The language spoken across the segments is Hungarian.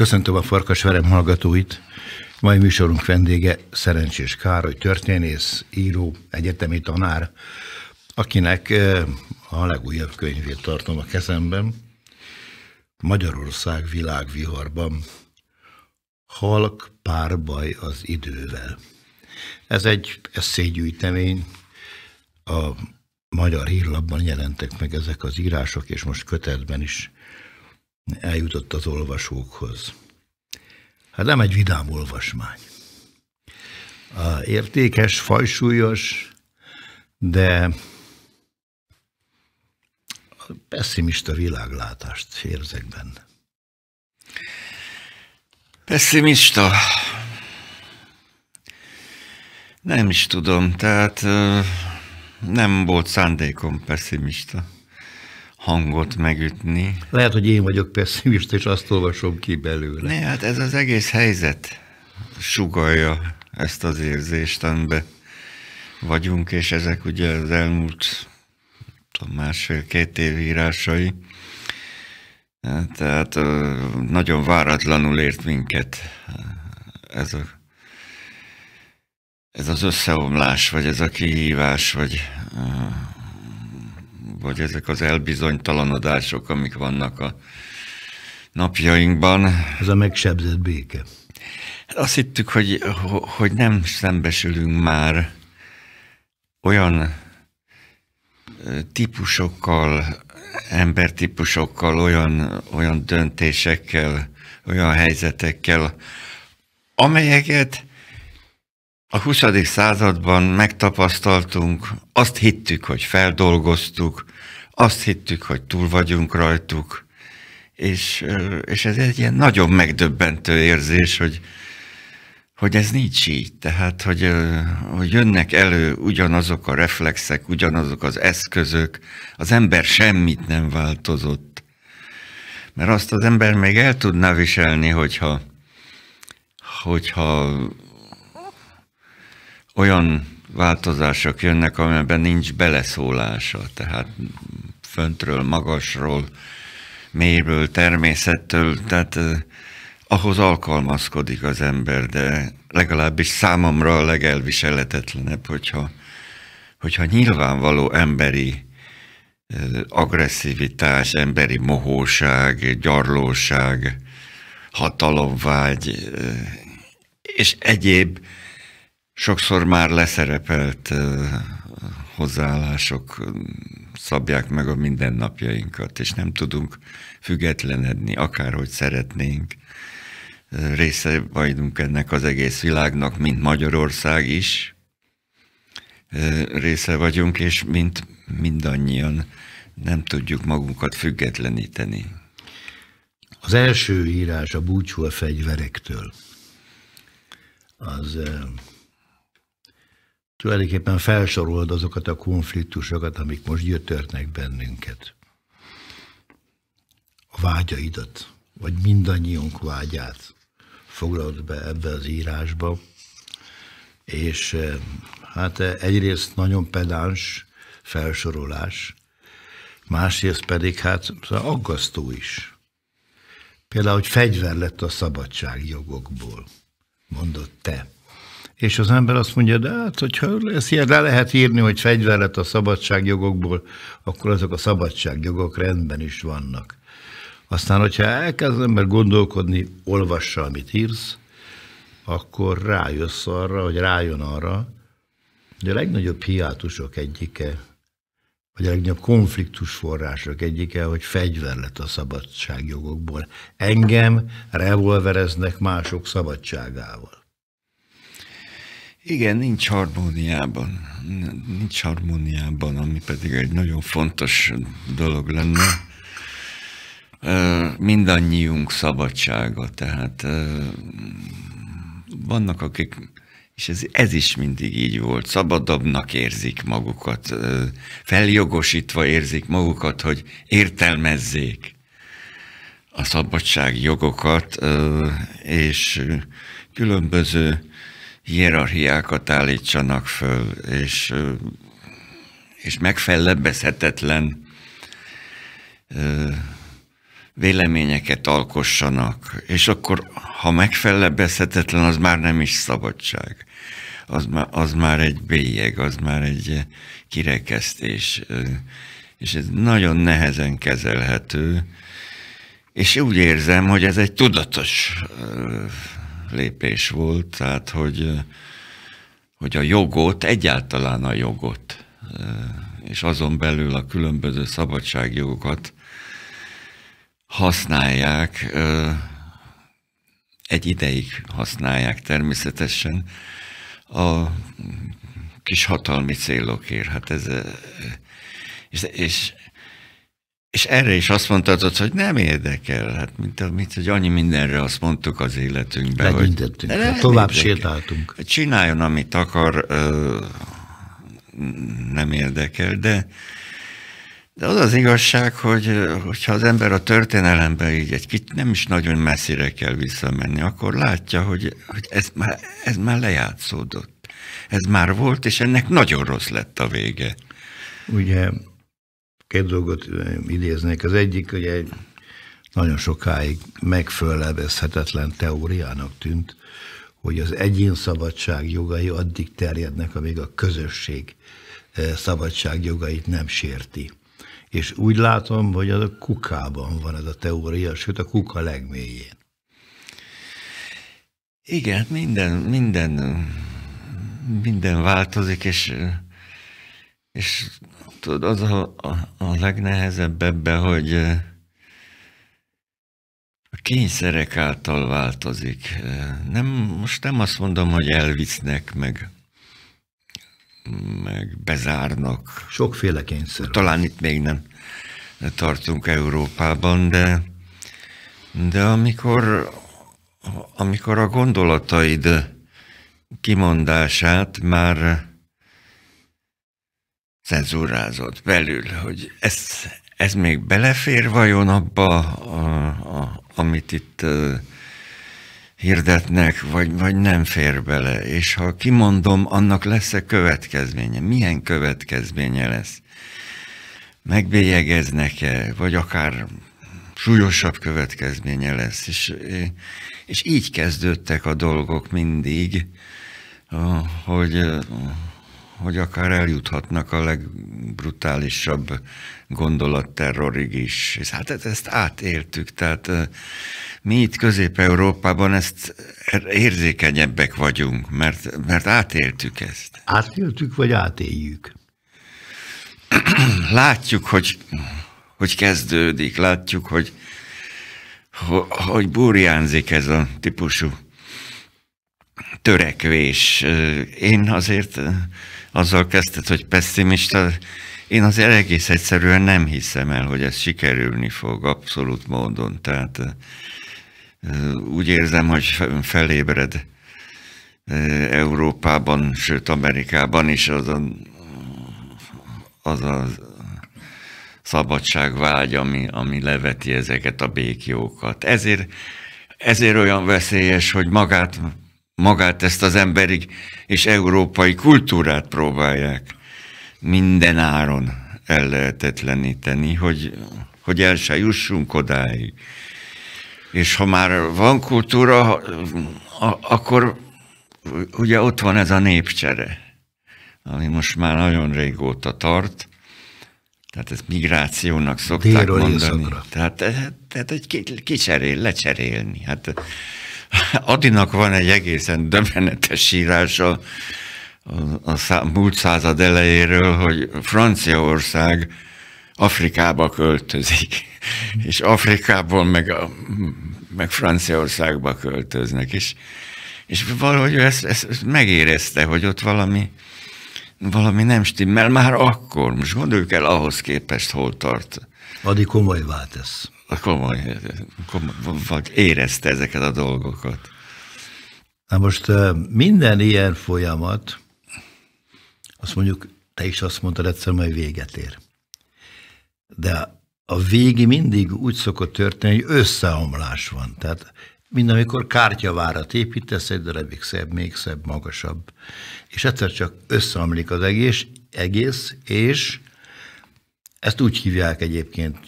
Köszöntöm a Farkas Verem hallgatóit. Mai műsorunk vendége Szerencsés Károly történész, író, egyetemi tanár, akinek eh, a legújabb könyvét tartom a kezemben. Magyarország világviharban. Halk párbaj az idővel. Ez egy eszélygyűjtemény, a Magyar Hírlapban jelentek meg ezek az írások, és most kötetben is eljutott az olvasókhoz. Hát nem egy vidám olvasmány. A Értékes, fajsúlyos, de pessimista világlátást érzek benne. Pessimista? Nem is tudom, tehát nem volt szándékom pessimista hangot megütni. Lehet, hogy én vagyok pessimista, és azt olvasom ki belőle. Ne, hát ez az egész helyzet sugalja ezt az érzést, amiben vagyunk, és ezek ugye az elmúlt másfél-két év írásai, tehát nagyon váratlanul ért minket ez, a, ez az összeomlás, vagy ez a kihívás, vagy vagy ezek az elbizonytalanodások, amik vannak a napjainkban. Ez a megsebzett béke. Hát azt hittük, hogy, hogy nem szembesülünk már olyan típusokkal, embertípusokkal, olyan, olyan döntésekkel, olyan helyzetekkel, amelyeket a 20. században megtapasztaltunk, azt hittük, hogy feldolgoztuk, azt hittük, hogy túl vagyunk rajtuk, és, és ez egy ilyen nagyon megdöbbentő érzés, hogy, hogy ez nincs így. Tehát, hogy, hogy jönnek elő ugyanazok a reflexek, ugyanazok az eszközök, az ember semmit nem változott. Mert azt az ember még el tudná viselni, hogyha, hogyha olyan változások jönnek, amiben nincs beleszólása, tehát föntről, magasról, mélyből, természettől, tehát ahhoz alkalmazkodik az ember, de legalábbis számomra a legelviseletetlenebb, hogyha, hogyha nyilvánvaló emberi agresszivitás, emberi mohóság, gyarlóság, hatalomvágy és egyéb sokszor már leszerepelt hozzáállások szabják meg a mindennapjainkat, és nem tudunk függetlenedni, akárhogy szeretnénk. Része vagyunk ennek az egész világnak, mint Magyarország is. Része vagyunk, és mint mindannyian nem tudjuk magunkat függetleníteni. Az első írás a búcsú a fegyverektől. Az tulajdonképpen felsorold azokat a konfliktusokat, amik most gyötörnek bennünket. A vágyaidat, vagy mindannyiunk vágyát foglalod be ebbe az írásba, és eh, hát eh, egyrészt nagyon pedáns felsorolás, másrészt pedig hát szóval aggasztó is. Például, hogy fegyver lett a szabadságjogokból, mondott te és az ember azt mondja, de hát, hogyha lesz ilyen, le lehet írni, hogy fegyverlet a szabadságjogokból, akkor azok a szabadságjogok rendben is vannak. Aztán, hogyha elkezd az ember gondolkodni, olvassa, amit írsz, akkor rájössz arra, hogy rájön arra, hogy a legnagyobb hiátusok egyike, vagy a legnagyobb konfliktus források egyike, hogy fegyver lett a szabadságjogokból. Engem revolvereznek mások szabadságával. Igen, nincs harmóniában. Nincs harmóniában, ami pedig egy nagyon fontos dolog lenne. Mindannyiunk szabadsága, tehát vannak, akik, és ez, ez is mindig így volt, szabadabbnak érzik magukat, feljogosítva érzik magukat, hogy értelmezzék a jogokat és különböző hierarchiákat állítsanak föl, és, és megfelebbezhetetlen véleményeket alkossanak, és akkor, ha megfelebbezhetetlen, az már nem is szabadság. Az már, az már egy bélyeg, az már egy kirekesztés, és ez nagyon nehezen kezelhető, és úgy érzem, hogy ez egy tudatos lépés volt, tehát hogy, hogy a jogot, egyáltalán a jogot, és azon belül a különböző szabadságjogokat használják, egy ideig használják természetesen a kis hatalmi célokért. Hát ez, és, és és erre is azt mondtad, hogy nem érdekel, hát mint, a, mint hogy annyi mindenre azt mondtuk az életünkben. Legyintettünk, hogy, hát, tovább sétáltunk. Csináljon, amit akar, nem érdekel, de, de az az igazság, hogy hogyha az ember a történelembe így egy kicsit nem is nagyon messzire kell visszamenni, akkor látja, hogy, hogy ez, már, ez már lejátszódott. Ez már volt, és ennek nagyon rossz lett a vége. Ugye két dolgot eh, idéznék. Az egyik, hogy egy nagyon sokáig megfölebezhetetlen teóriának tűnt, hogy az egyén szabadság jogai addig terjednek, amíg a közösség eh, szabadság jogait nem sérti. És úgy látom, hogy az a kukában van ez a teória, sőt a kuka legmélyén. Igen, minden, minden, minden változik, és, és Tudod, az a, a, a legnehezebb ebbe, hogy eh, a kényszerek által változik. Eh, nem, most nem azt mondom, hogy elvisznek, meg, meg bezárnak. Sokféle kényszer. Talán itt még nem tartunk Európában, de, de amikor, amikor a gondolataid kimondását már cenzúrázott belül, hogy ez, ez még belefér vajon abba, a, a, amit itt hirdetnek, vagy, vagy nem fér bele. És ha kimondom, annak lesz-e következménye? Milyen következménye lesz? Megbélyegeznek-e, vagy akár súlyosabb következménye lesz? És, és így kezdődtek a dolgok mindig, hogy hogy akár eljuthatnak a legbrutálisabb gondolatterrorig is. És hát ezt átéltük, tehát mi itt Közép-Európában ezt érzékenyebbek vagyunk, mert, mert átéltük ezt. Átéltük, vagy átéljük? Látjuk, hogy, hogy kezdődik, látjuk, hogy, hogy burjánzik ez a típusú törekvés. Én azért azzal kezdted, hogy pessimista. Én az egész egyszerűen nem hiszem el, hogy ez sikerülni fog abszolút módon. Tehát úgy érzem, hogy felébred Európában, sőt Amerikában is az a, az a szabadságvágy, ami, ami leveti ezeket a békjókat. Ezért, ezért olyan veszélyes, hogy magát magát ezt az emberi és európai kultúrát próbálják minden áron lehetetleníteni, hogy, hogy el se jussunk odáig. És ha már van kultúra, akkor ugye ott van ez a népcsere, ami most már nagyon régóta tart, tehát ezt migrációnak szokták Déről mondani. Éjszakra. Tehát, tehát egy kicserél, lecserélni. Hát Adinak van egy egészen döbbenetes írása a, a szá, múlt század elejéről, hogy Franciaország Afrikába költözik, és Afrikából meg, a, meg Franciaországba költöznek, és, és valahogy ő ezt, ezt, ezt megérezte, hogy ott valami, valami nem stimmel, már akkor, most gondoljuk el ahhoz képest, hol tart. Adi komoly vált ez komoly, komoly, érezte ezeket a dolgokat. Na most minden ilyen folyamat, azt mondjuk, te is azt mondtad egyszer, majd véget ér. De a végi mindig úgy szokott történni, hogy összeomlás van. Tehát mint amikor kártyavárat építesz, egy darabig szebb, még szebb, magasabb. És egyszer csak összeomlik az egész, egész és ezt úgy hívják egyébként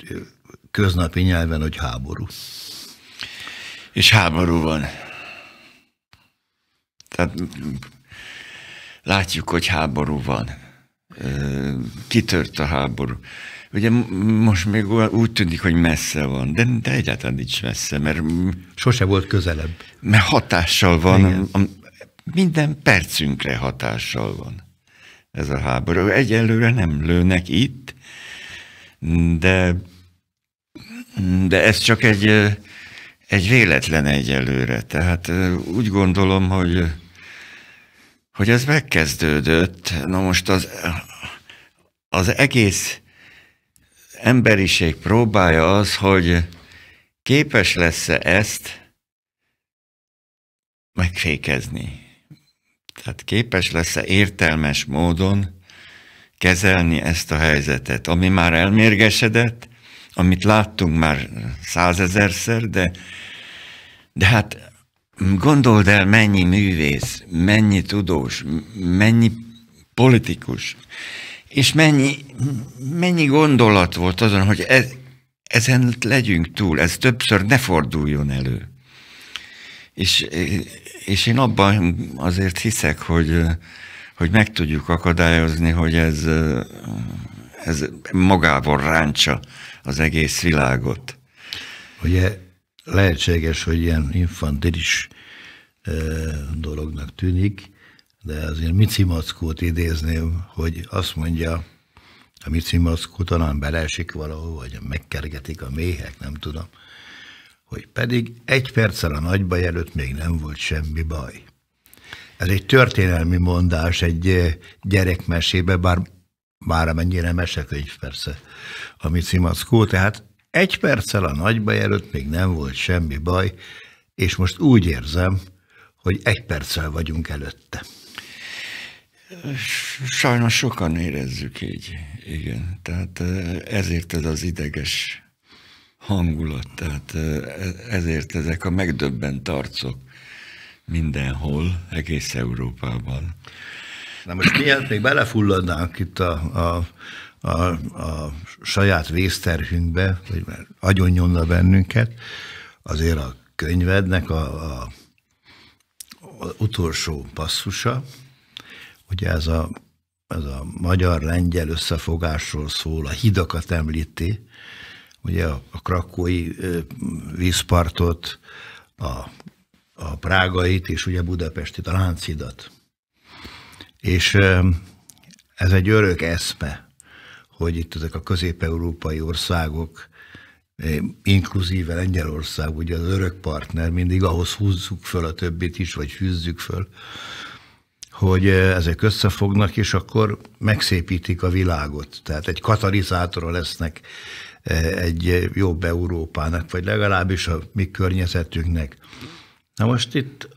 köznapi nyelven, hogy háború. És háború van. Tehát látjuk, hogy háború van. Kitört a háború. Ugye most még úgy tűnik, hogy messze van, de, de egyáltalán nincs messze, mert... Sose volt közelebb. Mert hatással van, a, minden percünkre hatással van ez a háború. Egyelőre nem lőnek itt, de de ez csak egy, egy véletlen egyelőre. Tehát úgy gondolom, hogy, hogy ez megkezdődött. Na most az, az egész emberiség próbája az, hogy képes lesz-e ezt megfékezni. Tehát képes lesz-e értelmes módon kezelni ezt a helyzetet, ami már elmérgesedett, amit láttunk már százezerszer, de, de hát gondold el, mennyi művész, mennyi tudós, mennyi politikus, és mennyi, mennyi gondolat volt azon, hogy ez, ezen legyünk túl, ez többször ne forduljon elő. És, és én abban azért hiszek, hogy, hogy meg tudjuk akadályozni, hogy ez, ez magával ráncsa az egész világot. Ugye lehetséges, hogy ilyen infantilis e, dolognak tűnik, de azért Mici Mackót idézném, hogy azt mondja, a Mici Mackó talán beleesik valahol, vagy megkergetik a méhek, nem tudom, hogy pedig egy perccel a baj előtt még nem volt semmi baj. Ez egy történelmi mondás egy gyerekmesébe, bár már amennyire mesekönyv persze, ami cimackó, tehát egy perccel a nagybaj előtt még nem volt semmi baj, és most úgy érzem, hogy egy perccel vagyunk előtte. Sajnos sokan érezzük így, igen. Tehát eh, ezért ez az ideges hangulat, tehát eh, ezért ezek a megdöbbent arcok mindenhol, egész Európában. Na most miért még belefulladnánk itt a, a a, a saját vészterhünkbe, vagy agyonnyomna bennünket, azért a könyvednek a, a, a utolsó passzusa, ugye ez a, ez a magyar-lengyel összefogásról szól, a hidakat említi, ugye a, a krakói vízpartot, a, a prágait és ugye Budapestit, a Lánchidat. És ez egy örök eszme, hogy itt ezek a közép-európai országok, inkluzíve Lengyelország, ugye az örök partner, mindig ahhoz húzzuk föl a többit is, vagy hűzzük föl, hogy ezek összefognak, és akkor megszépítik a világot. Tehát egy katalizátora lesznek egy jobb Európának, vagy legalábbis a mi környezetünknek. Na most itt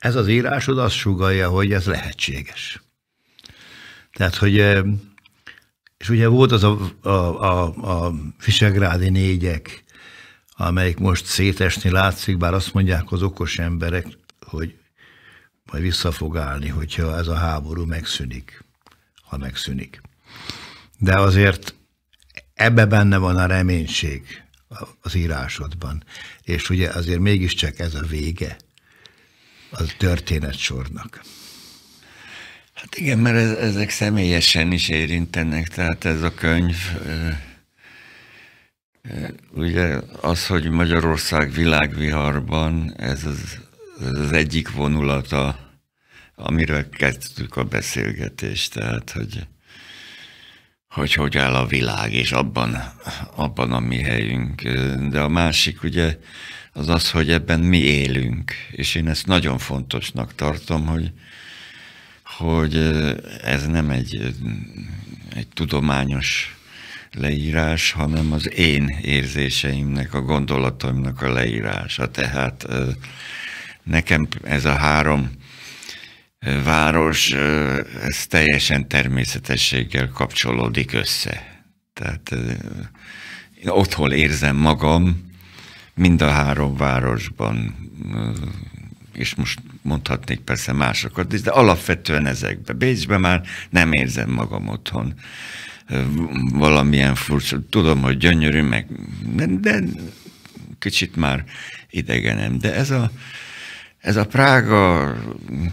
ez az írásod azt sugalja, hogy ez lehetséges. Tehát, hogy és ugye volt az a, a, a, a Visegrádi négyek, amelyik most szétesni látszik, bár azt mondják az okos emberek, hogy majd vissza fog állni, hogyha ez a háború megszűnik, ha megszűnik. De azért ebbe benne van a reménység az írásodban, és ugye azért mégiscsak ez a vége a sornak. Hát igen, mert ez, ezek személyesen is érintenek, tehát ez a könyv, ugye az, hogy Magyarország világviharban, ez az, ez az egyik vonulata, amiről kezdtük a beszélgetést, tehát hogy hogy hogy áll a világ, és abban, abban a mi helyünk. De a másik ugye az az, hogy ebben mi élünk. És én ezt nagyon fontosnak tartom, hogy, hogy ez nem egy, egy tudományos leírás, hanem az én érzéseimnek, a gondolataimnak a leírása. Tehát nekem ez a három város, ez teljesen természetességgel kapcsolódik össze. Tehát otthon érzem magam, mind a három városban, és most mondhatnék persze másokat is, de alapvetően ezekbe. Bécsben már nem érzem magam otthon valamilyen furcsa. Tudom, hogy gyönyörű, meg, de kicsit már idegenem. De ez a, ez a Prága,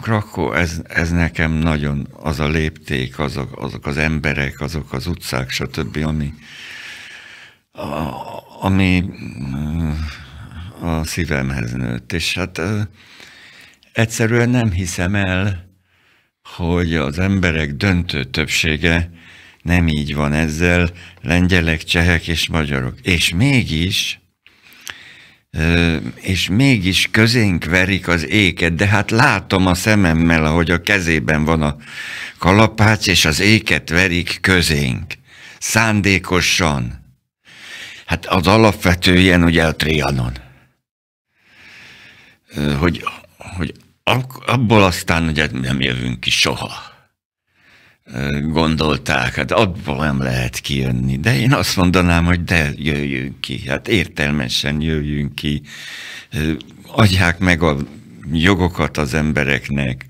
Krakó, ez, ez nekem nagyon az a lépték, azok, azok az emberek, azok az utcák, stb., ami, ami mm, a szívemhez nőtt. És hát egyszerűen nem hiszem el, hogy az emberek döntő többsége nem így van ezzel, lengyelek, csehek és magyarok. És mégis, és mégis közénk verik az éket, de hát látom a szememmel, ahogy a kezében van a kalapács, és az éket verik közénk. Szándékosan. Hát az ilyen, ugye a Trianon. Hogy, hogy abból aztán ugye hát nem jövünk ki soha gondolták, hát abból nem lehet kijönni. De én azt mondanám, hogy de jöjjünk ki, hát értelmesen jöjjünk ki. Adják meg a jogokat az embereknek,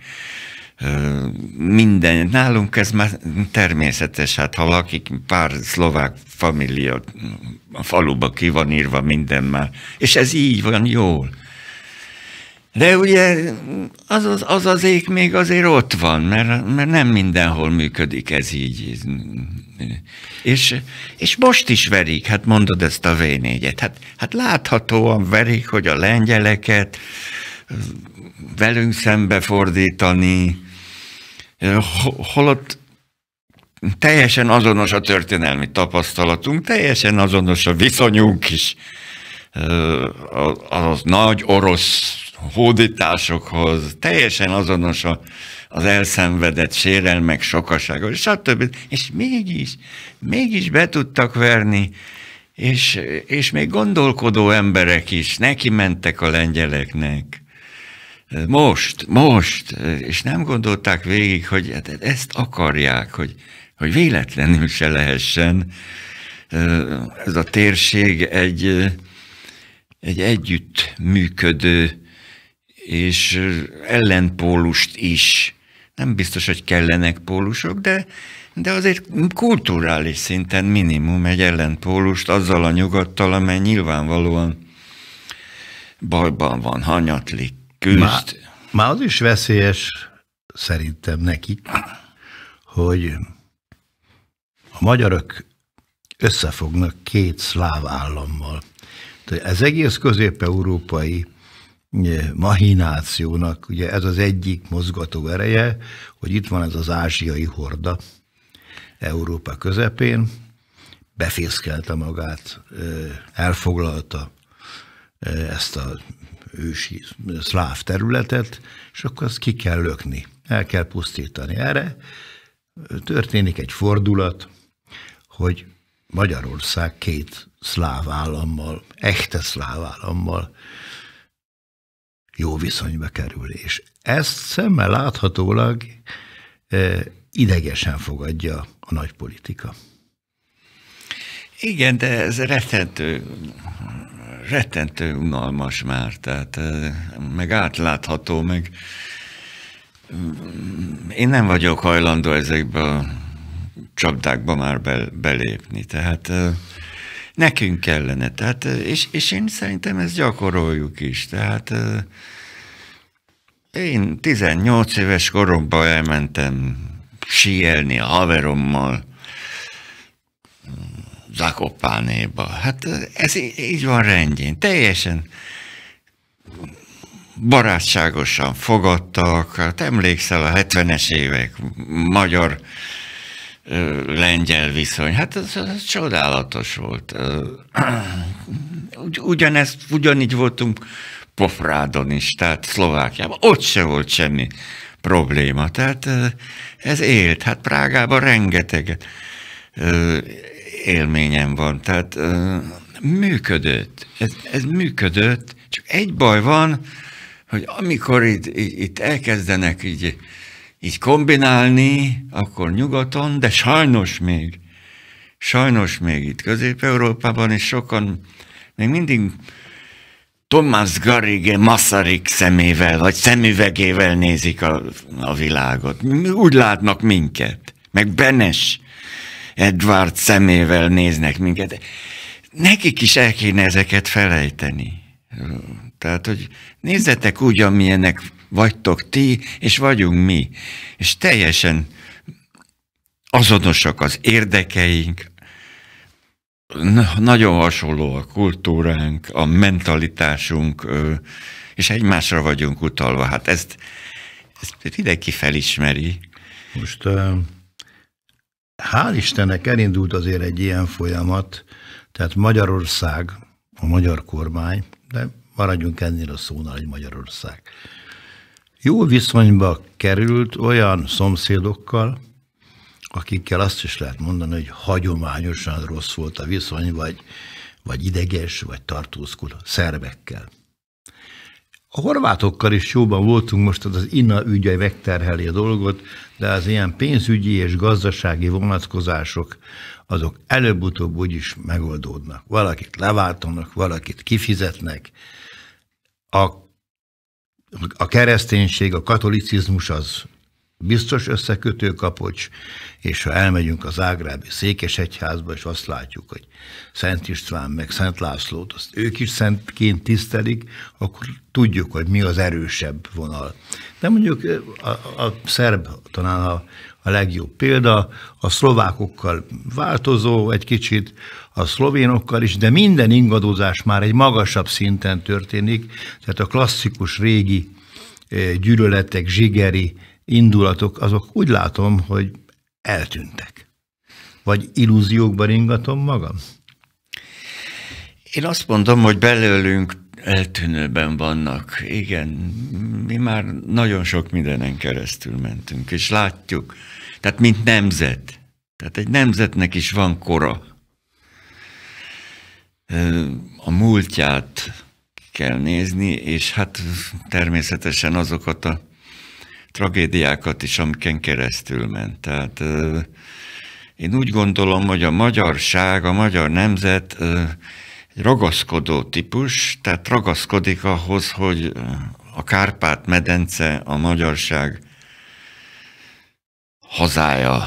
minden. Nálunk ez már természetes, hát ha lakik pár szlovák família a faluba ki van írva minden már. És ez így van jól. De ugye az az, az, az ég még azért ott van, mert, mert nem mindenhol működik ez így. És, és most is verik, hát mondod ezt a V4-et, hát, hát láthatóan verik, hogy a lengyeleket velünk szembe fordítani, holott teljesen azonos a történelmi tapasztalatunk, teljesen azonos a viszonyunk is az, az nagy orosz hódításokhoz, teljesen azonos a, az elszenvedett sérelmek sokasága, stb. És mégis, mégis be tudtak verni, és, és még gondolkodó emberek is neki mentek a lengyeleknek. Most, most, és nem gondolták végig, hogy hát ezt akarják, hogy hogy véletlenül se lehessen ez a térség egy, egy együtt működő és ellenpólust is. Nem biztos, hogy kellenek pólusok, de, de azért kulturális szinten minimum egy ellenpólust azzal a nyugattal, amely nyilvánvalóan bajban van, hanyatlik, küzd. Már, már az is veszélyes szerintem nekik, hogy a magyarok összefognak két szláv állammal. Ez egész közép-európai eh, mahinációnak, ugye ez az egyik mozgató ereje, hogy itt van ez az ázsiai horda Európa közepén, befészkelte magát, eh, elfoglalta eh, ezt a ősi szláv területet, és akkor azt ki kell lökni, el kell pusztítani. Erre történik egy fordulat, hogy Magyarország két szláv állammal, echte szláv állammal jó viszonyba kerül. És ezt szemmel láthatólag e, idegesen fogadja a nagy politika. Igen, de ez rettentő, rettentő unalmas már, tehát e, meg átlátható, meg mm, én nem vagyok hajlandó ezekben. a csapdákba már be, belépni. Tehát nekünk kellene. Tehát, és, és én szerintem ezt gyakoroljuk is. Tehát én 18 éves koromban elmentem síelni a haverommal Zakopánéba. Hát ez így van rendjén. Teljesen barátságosan fogadtak. Hát emlékszel a 70-es évek magyar lengyel viszony. Hát ez, ez csodálatos volt. Ugyanezt, ugyanígy voltunk Pofrádon is, tehát Szlovákiában. Ott se volt semmi probléma. Tehát ez élt. Hát Prágában rengeteg élményem van. Tehát működött. Ez, ez működött. Csak egy baj van, hogy amikor itt, itt elkezdenek így így kombinálni, akkor nyugaton, de sajnos még, sajnos még itt Közép-Európában is sokan még mindig Thomas Garrigue Masaryk szemével, vagy szemüvegével nézik a, a világot. Úgy látnak minket. Meg Benes Edward szemével néznek minket. Nekik is el kéne ezeket felejteni. Tehát, hogy nézzetek úgy, amilyenek vagytok ti, és vagyunk mi. És teljesen azonosak az érdekeink, nagyon hasonló a kultúránk, a mentalitásunk, és egymásra vagyunk utalva. Hát ezt, ezt mindenki felismeri. Most hál' Istennek elindult azért egy ilyen folyamat, tehát Magyarország, a magyar kormány, de maradjunk ennél a szónál, hogy Magyarország jó viszonyba került olyan szomszédokkal, akikkel azt is lehet mondani, hogy hagyományosan rossz volt a viszony, vagy, vagy ideges, vagy tartózkodó szerbekkel. A horvátokkal is jóban voltunk, most az inna ügye megterheli a dolgot, de az ilyen pénzügyi és gazdasági vonatkozások, azok előbb-utóbb úgyis megoldódnak. Valakit leváltanak, valakit kifizetnek, a a kereszténység, a katolicizmus az biztos összekötő kapocs, és ha elmegyünk az Ágrábi Székesegyházba, és azt látjuk, hogy Szent István meg Szent Lászlót, azt ők is szentként tisztelik, akkor tudjuk, hogy mi az erősebb vonal. De mondjuk a, a szerb, talán a a legjobb példa. A szlovákokkal változó egy kicsit, a szlovénokkal is, de minden ingadozás már egy magasabb szinten történik, tehát a klasszikus régi eh, gyűlöletek, zsigeri indulatok, azok úgy látom, hogy eltűntek. Vagy illúziókban ingatom magam? Én azt mondom, hogy belőlünk eltűnőben vannak. Igen, mi már nagyon sok mindenen keresztül mentünk, és látjuk, tehát mint nemzet. Tehát egy nemzetnek is van kora. A múltját kell nézni, és hát természetesen azokat a tragédiákat is, amiken keresztül ment. Tehát én úgy gondolom, hogy a magyarság, a magyar nemzet egy ragaszkodó típus, tehát ragaszkodik ahhoz, hogy a Kárpát-medence, a magyarság hazája,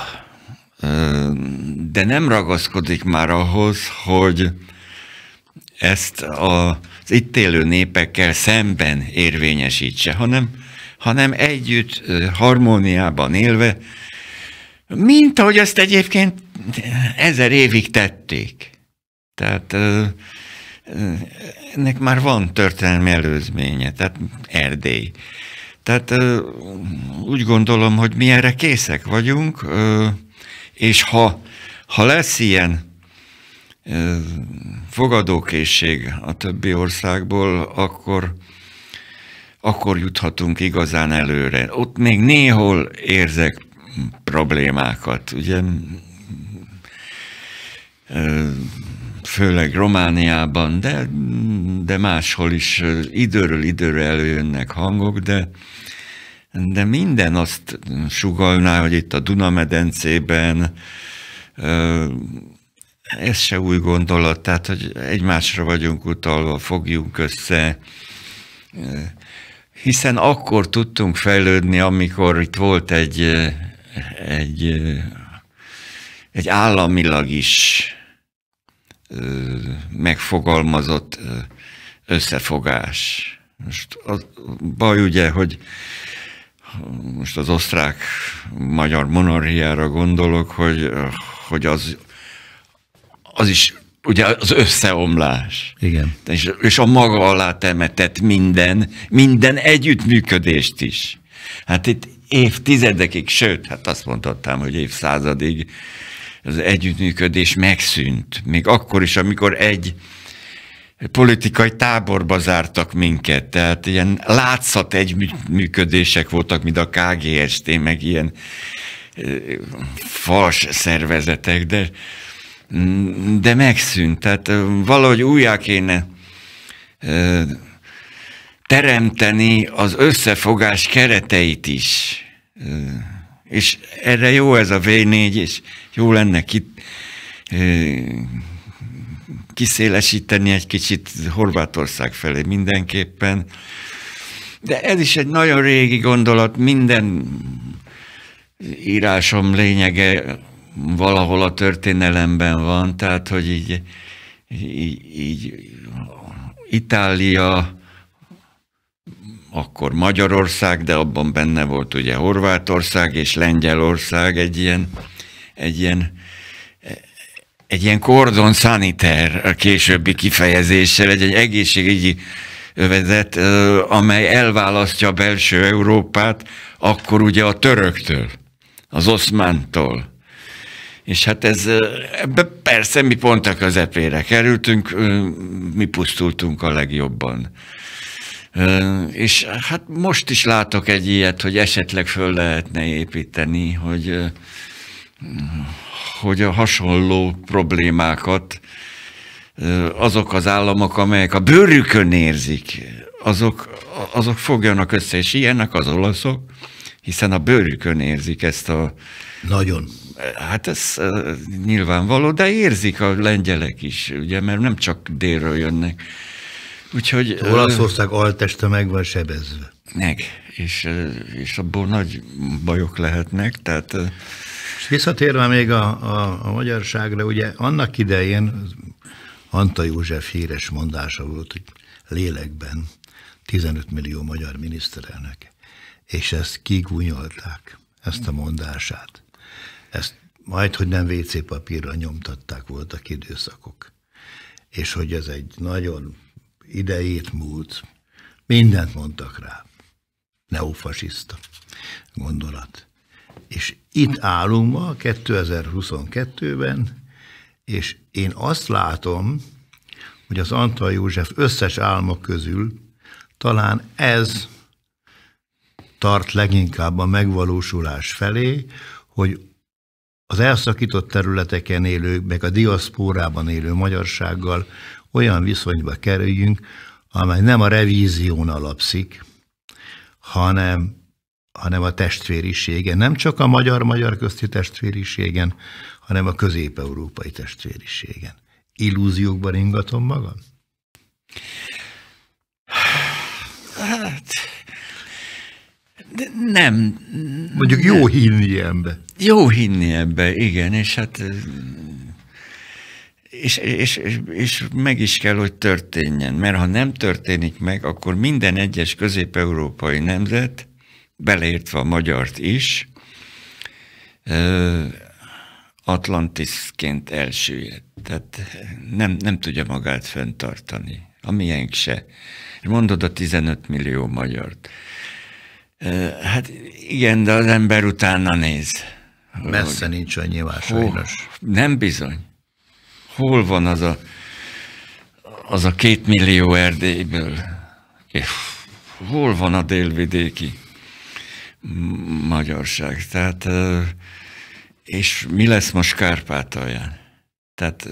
de nem ragaszkodik már ahhoz, hogy ezt az itt élő népekkel szemben érvényesítse, hanem, hanem együtt, harmóniában élve, mint ahogy ezt egyébként ezer évig tették. Tehát ennek már van történelmi előzménye, tehát Erdély. Tehát úgy gondolom, hogy mi erre készek vagyunk, és ha, ha lesz ilyen fogadókészség a többi országból, akkor, akkor juthatunk igazán előre. Ott még néhol érzek problémákat, ugye főleg Romániában, de, de máshol is időről időre előjönnek hangok, de, de minden azt sugalná, hogy itt a Dunamedencében ez se új gondolat, tehát hogy egymásra vagyunk utalva, fogjunk össze, hiszen akkor tudtunk fejlődni, amikor itt volt egy, egy, egy államilag is megfogalmazott összefogás. Most az baj ugye, hogy most az osztrák-magyar monarchiára gondolok, hogy, hogy az, az is ugye az összeomlás. Igen. És, és a maga alá temetett minden, minden együttműködést is. Hát itt évtizedekig, sőt, hát azt mondhatnám, hogy évszázadig az együttműködés megszűnt. Még akkor is, amikor egy politikai táborba zártak minket, tehát ilyen látszat együttműködések voltak, mint a KGST, meg ilyen fals szervezetek, de, de megszűnt. Tehát valahogy újjá kéne teremteni az összefogás kereteit is. És erre jó ez a V4, és jó lenne ki, kiszélesíteni egy kicsit Horvátország felé mindenképpen. De ez is egy nagyon régi gondolat, minden írásom lényege valahol a történelemben van, tehát hogy így, így, így Itália, akkor Magyarország, de abban benne volt ugye Horvátország és Lengyelország egy ilyen egy ilyen egy ilyen kordon szaniter a későbbi kifejezéssel, egy, egy egészségügyi övezet, amely elválasztja a belső Európát, akkor ugye a töröktől, az oszmántól. És hát ez, ebbe persze mi pont a közepére kerültünk, mi pusztultunk a legjobban. És hát most is látok egy ilyet, hogy esetleg föl lehetne építeni, hogy hogy a hasonló problémákat azok az államok, amelyek a bőrükön érzik, azok, azok fogjanak össze, és ilyenek az olaszok, hiszen a bőrükön érzik ezt a... Nagyon. Hát ez nyilvánvaló, de érzik a lengyelek is, ugye, mert nem csak délről jönnek. Úgyhogy... az Olaszország alteste meg van sebezve. Meg, és, és abból nagy bajok lehetnek, tehát és visszatérve még a, a, a magyarságra, ugye annak idején Anta József híres mondása volt, hogy lélekben 15 millió magyar miniszterelnök, és ezt kigúnyolták, ezt a mondását. Ezt majd, hogy nem WC papírra nyomtatták voltak időszakok. És hogy ez egy nagyon idejét múlt, mindent mondtak rá. Neofasiszta gondolat. És itt állunk ma 2022-ben, és én azt látom, hogy az Antal József összes álma közül talán ez tart leginkább a megvalósulás felé, hogy az elszakított területeken élő, meg a diaszpórában élő magyarsággal olyan viszonyba kerüljünk, amely nem a revízión alapszik, hanem hanem a testvériségen, nem csak a magyar-magyar közti testvériségen, hanem a közép-európai testvériségen. Illúziókban ingatom magam? Hát, de nem. Mondjuk jó nem. hinni ebbe. Jó hinni ebbe, igen, és hát és, és, és, és meg is kell, hogy történjen, mert ha nem történik meg, akkor minden egyes közép-európai nemzet beleértve a magyart is, Atlantisként elsüllyed. Tehát nem, nem tudja magát fenntartani. A miénk se. Mondod a 15 millió magyart. Hát igen, de az ember utána néz. Messze hogy, nincs annyi sajnos. Nem bizony. Hol van az a, az a két millió Erdélyből? Hol van a délvidéki? magyarság. Tehát, és mi lesz most Kárpátalján? Tehát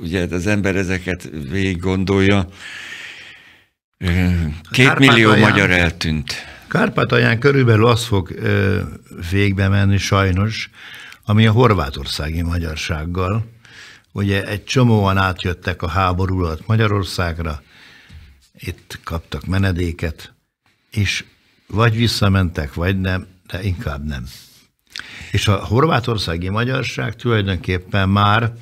ugye az ember ezeket végig gondolja, két millió magyar eltűnt. Kárpátalján körülbelül az fog végbe menni sajnos, ami a horvátországi magyarsággal. Ugye egy csomóan átjöttek a háború alatt Magyarországra, itt kaptak menedéket, és vagy visszamentek, vagy nem, de inkább nem. És a horvátországi magyarság tulajdonképpen már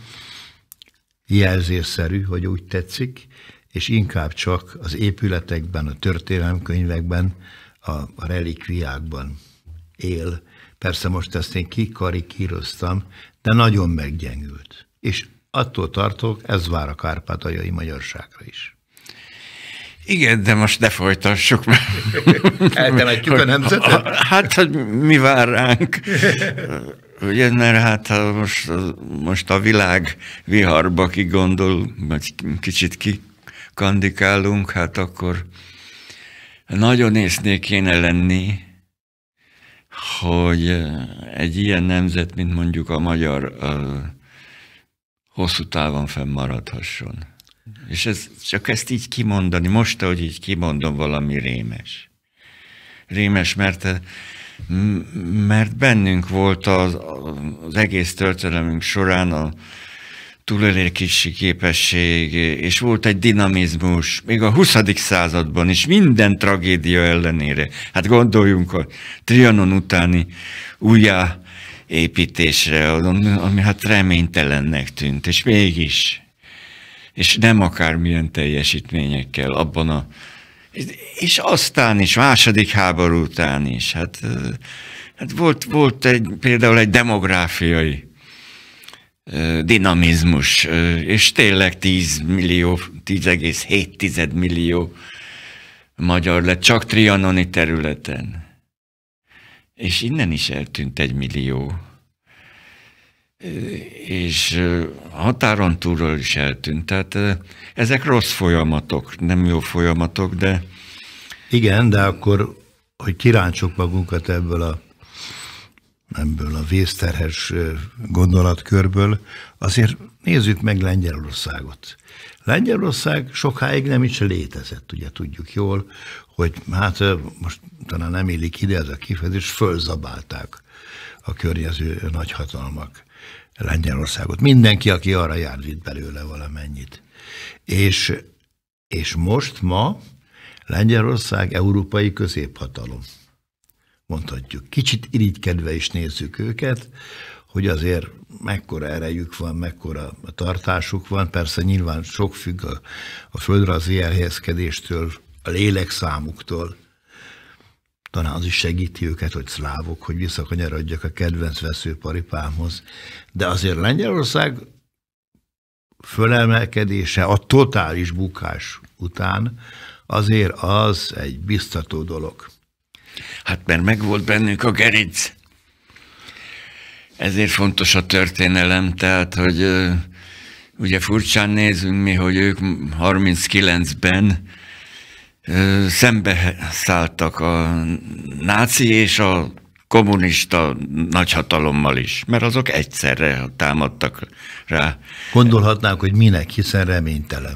jelzésszerű, hogy úgy tetszik, és inkább csak az épületekben, a történelemkönyvekben, a relikviákban él. Persze most ezt én kikarikíroztam, de nagyon meggyengült. És attól tartok, ez vár a kárpátaljai magyarságra is. Igen, de most ne folytassuk, Eltemetjük a nemzetet? Hát, hogy mi vár ránk? Ugye, mert hát ha most, most a világ viharba kigondol, vagy kicsit kikandikálunk, hát akkor nagyon észnék kéne lenni, hogy eh, egy ilyen nemzet, mint mondjuk a magyar, eh, hosszú távon fennmaradhasson. És ez, csak ezt így kimondani, most, ahogy így kimondom, valami rémes. Rémes, mert, mert bennünk volt az, az egész történelmünk során a túlélési képesség, és volt egy dinamizmus, még a 20. században is, minden tragédia ellenére. Hát gondoljunk a Trianon utáni építésre, ami hát reménytelennek tűnt, és mégis és nem akármilyen teljesítményekkel abban a... És aztán is, második háború után is. Hát, hát volt, volt egy, például egy demográfiai dinamizmus, és tényleg 10 millió, 10,7 millió magyar lett, csak trianoni területen. És innen is eltűnt egy millió és határon túlról is eltűnt. Tehát ezek rossz folyamatok, nem jó folyamatok, de... Igen, de akkor, hogy kiráncsok magunkat ebből a ebből a vészterhes gondolatkörből, azért nézzük meg Lengyelországot. Lengyelország sokáig nem is létezett, ugye tudjuk jól, hogy hát most talán nem élik ide ez a kifejezés, fölzabálták a környező nagyhatalmak. Lengyelországot. Mindenki, aki arra jár, vitt belőle valamennyit. És, és most ma Lengyelország európai középhatalom. Mondhatjuk, kicsit irigykedve is nézzük őket, hogy azért mekkora erejük van, mekkora tartásuk van. Persze nyilván sok függ a, a földrajzi elhelyezkedéstől, a lélekszámuktól, talán az is segíti őket, hogy szlávok, hogy visszakanyarodjak a kedvenc veszőparipámhoz. De azért Lengyelország fölemelkedése a totális bukás után azért az egy biztató dolog. Hát mert megvolt bennünk a gerinc. Ezért fontos a történelem, tehát, hogy ugye furcsán nézünk mi, hogy ők 39-ben szembe szálltak a náci és a kommunista nagyhatalommal is, mert azok egyszerre támadtak rá. Gondolhatnák, hogy minek, hiszen reménytelen.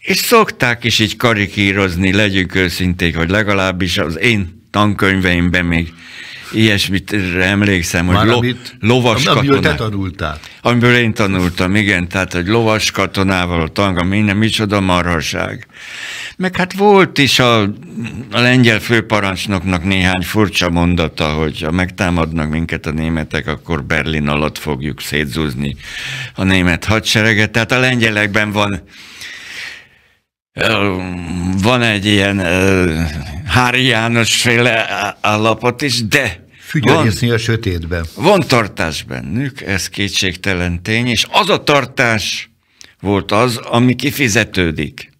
És szokták is így karikírozni, legyünk őszinték, hogy legalábbis az én tankönyveimben még ilyesmit emlékszem, hogy lo, amit, lovas katonával. Amiből te tanultál. Amiből én tanultam, igen, tehát, hogy lovas katonával, a tanga, minden, micsoda marhaság. Meg hát volt is a, a lengyel főparancsnoknak néhány furcsa mondata, hogy ha megtámadnak minket a németek, akkor Berlin alatt fogjuk szétzúzni a német hadsereget. Tehát a lengyelekben van van egy ilyen Hári János féle állapot is, de van a sötétben. Van tartás bennük, ez kétségtelen tény, és az a tartás volt az, ami kifizetődik.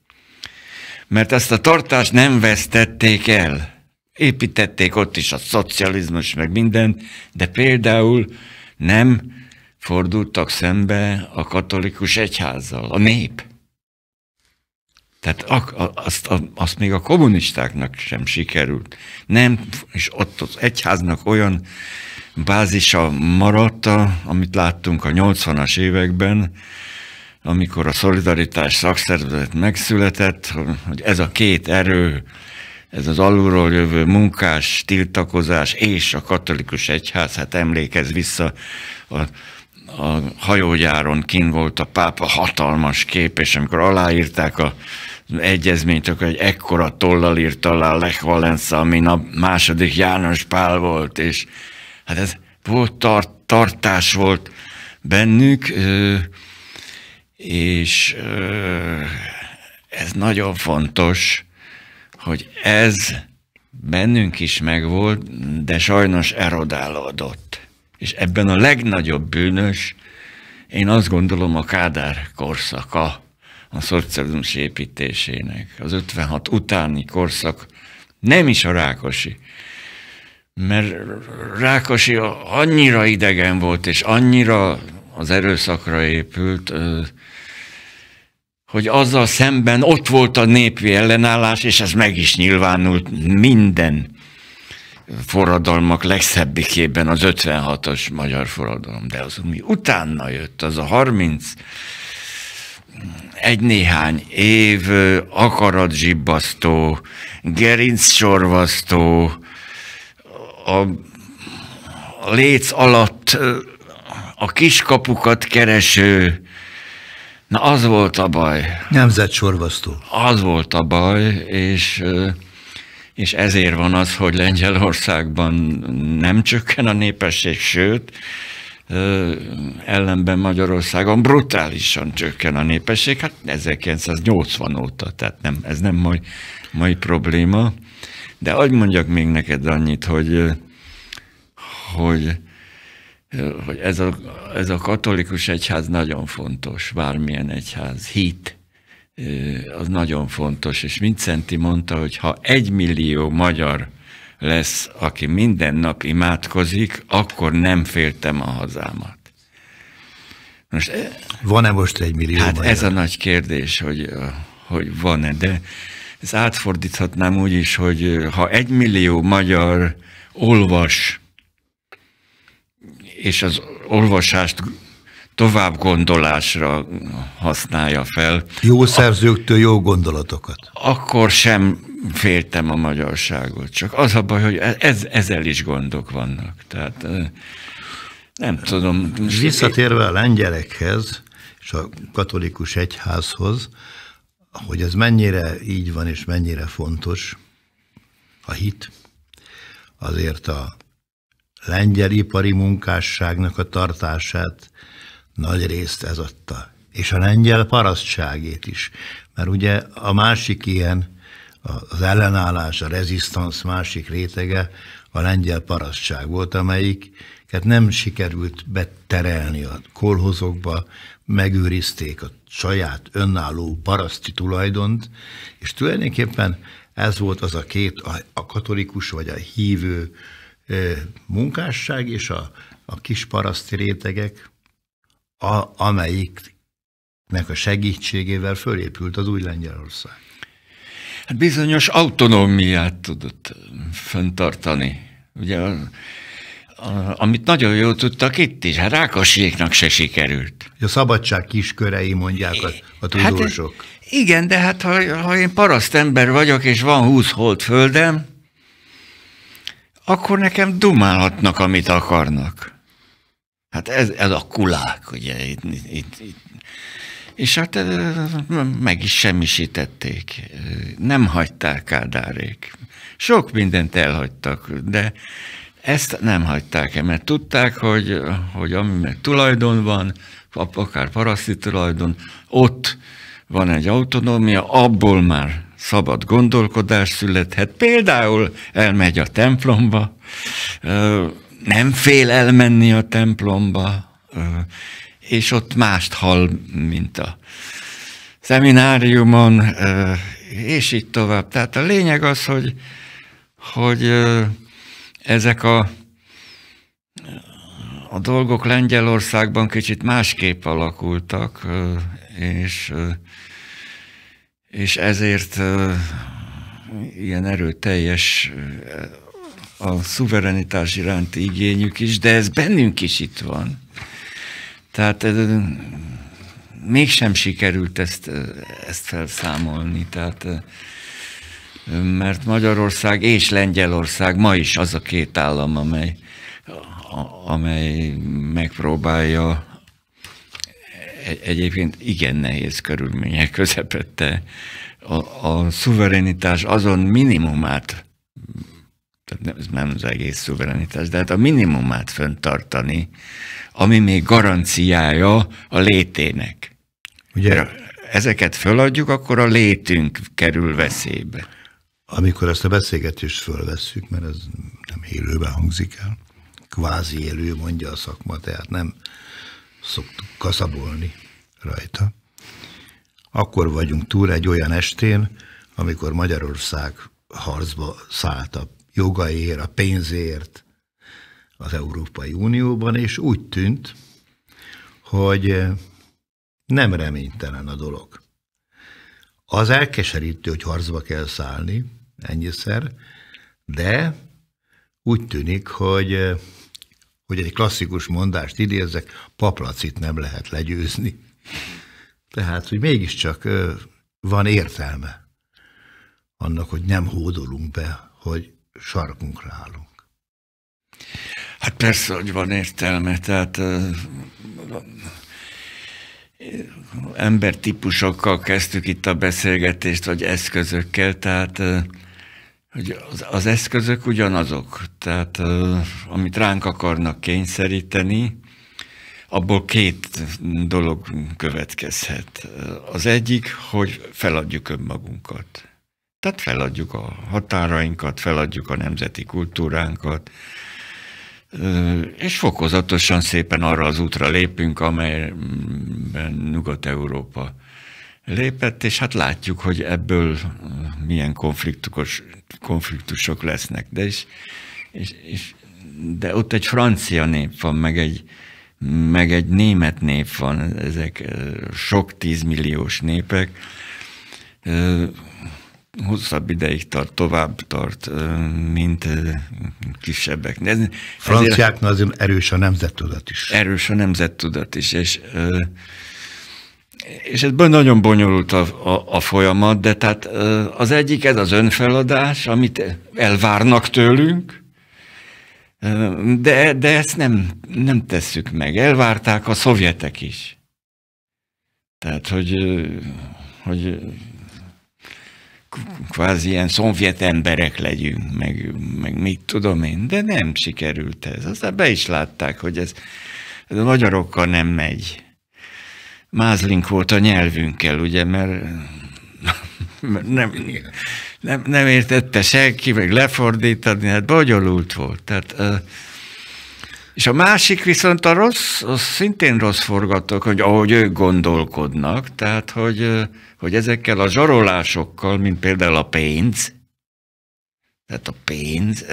Mert ezt a tartást nem vesztették el. Építették ott is a szocializmus, meg mindent, de például nem fordultak szembe a katolikus egyházzal, a nép. Tehát azt, azt még a kommunistáknak sem sikerült. Nem, és ott az egyháznak olyan bázisa maradt, amit láttunk a 80-as években, amikor a szolidaritás szakszervezet megszületett, hogy ez a két erő, ez az alulról jövő munkás tiltakozás és a katolikus egyház, hát emlékez vissza a a hajógyáron kin volt a pápa hatalmas kép, és amikor aláírták a egyezményt, akkor egy ekkora tollal írt alá Lech Valenza, ami a második János Pál volt, és hát ez volt tart, tartás volt bennük, és ez nagyon fontos, hogy ez bennünk is megvolt, de sajnos erodálódott. És ebben a legnagyobb bűnös, én azt gondolom a Kádár korszaka a szocializmus építésének, az 56 utáni korszak, nem is a Rákosi, mert Rákosi annyira idegen volt, és annyira az erőszakra épült, hogy azzal szemben ott volt a népi ellenállás, és ez meg is nyilvánult minden forradalmak legszebbikében az 56-os magyar forradalom, de az, ami utána jött, az a 30 egy-néhány év akaratzsibbasztó, gerincsorvasztó, a léc alatt a kiskapukat kereső, na az volt a baj. Nemzetsorvasztó. Az volt a baj, és, és ezért van az, hogy Lengyelországban nem csökken a népesség, sőt, ellenben Magyarországon brutálisan csökken a népesség, hát 1980 óta, tehát nem, ez nem mai, mai probléma. De hogy mondjak még neked annyit, hogy, hogy, hogy ez, a, ez a katolikus egyház nagyon fontos, bármilyen egyház, hit, az nagyon fontos, és Vincenti mondta, hogy ha egy millió magyar lesz, aki minden nap imádkozik, akkor nem féltem a hazámat. Most, eh, van-e most egy millió? Hát ez a nagy kérdés, hogy, eh, hogy van-e, de ezt átfordíthatnám úgy is, hogy eh, ha egy millió magyar olvas, és az olvasást tovább gondolásra használja fel. Jó szerzőktől jó gondolatokat. Akkor sem féltem a magyarságot. Csak az a baj, hogy e- ez, ezzel is gondok vannak. Tehát nem tudom. Visszatérve a lengyelekhez és a katolikus egyházhoz, hogy ez mennyire így van és mennyire fontos, a hit, azért a lengyel ipari munkásságnak a tartását nagy részt ez adta. És a lengyel parasztságét is. Mert ugye a másik ilyen az ellenállás, a rezisztansz másik rétege a lengyel parasztság volt, amelyiket nem sikerült beterelni a kolhozokba, megőrizték a saját önálló paraszti tulajdont, és tulajdonképpen ez volt az a két, a, katolikus vagy a hívő munkásság és a, a kis paraszti rétegek, a, amelyiknek a segítségével fölépült az új Lengyelország hát bizonyos autonómiát tudott fenntartani. Ugye amit nagyon jól tudtak itt is, hát Rákosiéknak se sikerült. A szabadság kiskörei mondják a, a hát, tudósok. Hát, igen, de hát ha, ha én paraszt ember vagyok, és van húsz hold földem, akkor nekem dumálhatnak, amit akarnak. Hát ez, ez a kulák, ugye, itt, itt, itt és hát meg is semmisítették. Nem hagyták Kádárék. Sok mindent elhagytak, de ezt nem hagyták el, mert tudták, hogy, hogy ami meg tulajdon van, akár paraszti tulajdon, ott van egy autonómia, abból már szabad gondolkodás születhet. Például elmegy a templomba, nem fél elmenni a templomba, és ott mást hall, mint a szemináriumon, és így tovább. Tehát a lényeg az, hogy, hogy ezek a, a dolgok Lengyelországban kicsit másképp alakultak, és, és ezért ilyen erőteljes a szuverenitás iránti igényük is, de ez bennünk is itt van. Tehát mégsem sikerült ezt, ezt felszámolni, tehát mert Magyarország és Lengyelország ma is az a két állam, amely, amely megpróbálja e, egyébként igen nehéz körülmények közepette a, a szuverenitás azon minimumát tehát nem, ez nem az egész szuverenitás, de hát a minimumát föntartani, ami még garanciája a létének. Ugye? Mert ezeket föladjuk, akkor a létünk kerül veszélybe. Amikor ezt a beszélgetést fölvesszük, mert ez nem élőben hangzik el, kvázi élő mondja a szakma, tehát nem szoktuk kaszabolni rajta, akkor vagyunk túl egy olyan estén, amikor Magyarország harcba szállt a jogaért, a pénzért az Európai Unióban, és úgy tűnt, hogy eh, nem reménytelen a dolog. Az elkeserítő, hogy harcba kell szállni, ennyiszer, de úgy tűnik, hogy, eh, hogy egy klasszikus mondást idézzek, paplacit nem lehet legyőzni. Tehát, hogy mégiscsak eh, van értelme annak, hogy nem hódolunk be, hogy sarkunkra állunk. Hát persze, hogy van értelme, tehát embertípusokkal kezdtük itt a beszélgetést, vagy eszközökkel, tehát hogy az, az eszközök ugyanazok, tehát amit ránk akarnak kényszeríteni, abból két dolog következhet. Az egyik, hogy feladjuk önmagunkat. Tehát feladjuk a határainkat, feladjuk a nemzeti kultúránkat, és fokozatosan szépen arra az útra lépünk, amelyben Nyugat-Európa lépett, és hát látjuk, hogy ebből milyen konfliktusok lesznek. De, és, és, és, de ott egy francia nép van, meg egy, meg egy német nép van, ezek sok tízmilliós népek, hosszabb ideig tart, tovább tart, mint kisebbek. Ez, Franciáknál azért erős a nemzettudat is. Erős a nemzettudat is, és és ez nagyon bonyolult a, a, a folyamat, de tehát az egyik ez az önfeladás, amit elvárnak tőlünk, de, de ezt nem, nem tesszük meg. Elvárták a szovjetek is. Tehát, hogy, hogy kvázi ilyen szovjet emberek legyünk, meg, meg mit tudom én, de nem sikerült ez. Aztán be is látták, hogy ez, ez a magyarokkal nem megy. Mázlink volt a nyelvünkkel, ugye, mert nem, nem, nem értette senki, meg lefordítani, hát bonyolult volt. Tehát és a másik viszont a rossz, az szintén rossz forgatók, hogy ahogy ők gondolkodnak, tehát hogy, hogy ezekkel a zsarolásokkal, mint például a pénz, tehát a pénz,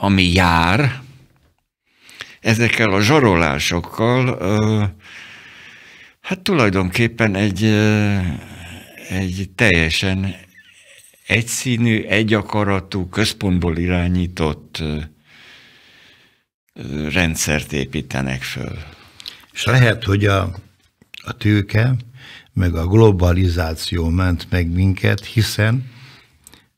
ami jár, ezekkel a zsarolásokkal, hát tulajdonképpen egy, egy teljesen egyszínű, egyakaratú, központból irányított rendszert építenek föl. És lehet, hogy a, a tőke, meg a globalizáció ment meg minket, hiszen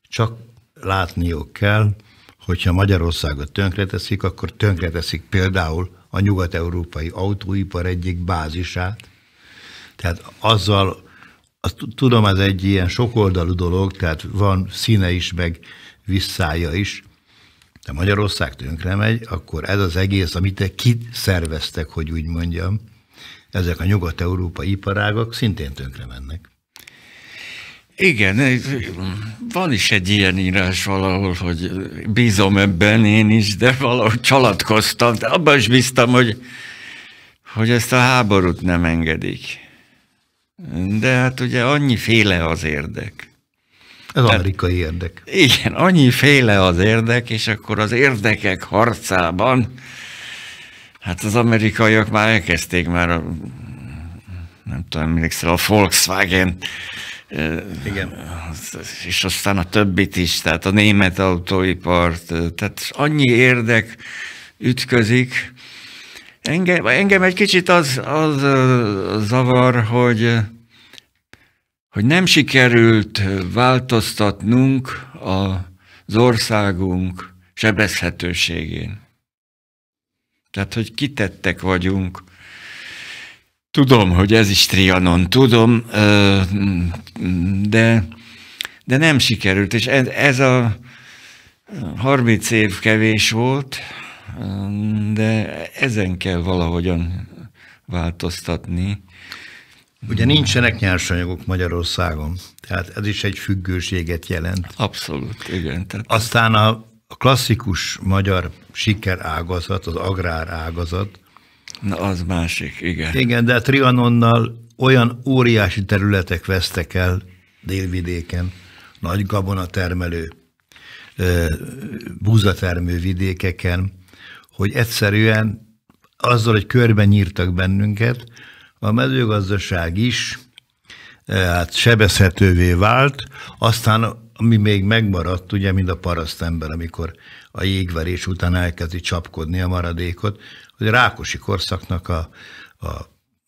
csak látniuk kell, hogyha Magyarországot tönkreteszik, akkor tönkreteszik például a nyugat-európai autóipar egyik bázisát. Tehát azzal, azt tudom, ez egy ilyen sokoldalú dolog, tehát van színe is, meg visszája is, de Magyarország tönkre megy, akkor ez az egész, amit szerveztek, hogy úgy mondjam, ezek a nyugat-európai iparágak szintén tönkre mennek. Igen, van is egy ilyen írás valahol, hogy bízom ebben én is, de valahogy csalatkoztam, de abban is bíztam, hogy, hogy ezt a háborút nem engedik. De hát ugye annyi féle az érdek. Ez amerikai érdek. Igen, annyi féle az érdek, és akkor az érdekek harcában, hát az amerikaiak már elkezdték már, a, nem tudom, emlékszel, a Volkswagen igen. És aztán a többit is, tehát a német autóipart, tehát annyi érdek ütközik. Engem, engem egy kicsit az, az zavar, hogy hogy nem sikerült változtatnunk az országunk sebezhetőségén. Tehát, hogy kitettek vagyunk. Tudom, hogy ez is Trianon, tudom, de, de nem sikerült. És ez, ez a 30 év kevés volt, de ezen kell valahogyan változtatni. Ugye nincsenek nyersanyagok Magyarországon, tehát ez is egy függőséget jelent. Abszolút, igen. Tehát... Aztán a klasszikus magyar sikerágazat, az agrárágazat. Na, az másik, igen. Igen, de a Trianonnal olyan óriási területek vesztek el délvidéken, nagy gabonatermelő, búzatermő vidékeken, hogy egyszerűen azzal, hogy körben nyírtak bennünket, a mezőgazdaság is eh, hát sebezhetővé vált, aztán ami még megmaradt, ugye, mint a ember, amikor a jégverés után elkezdi csapkodni a maradékot, hogy a Rákosi korszaknak a, a,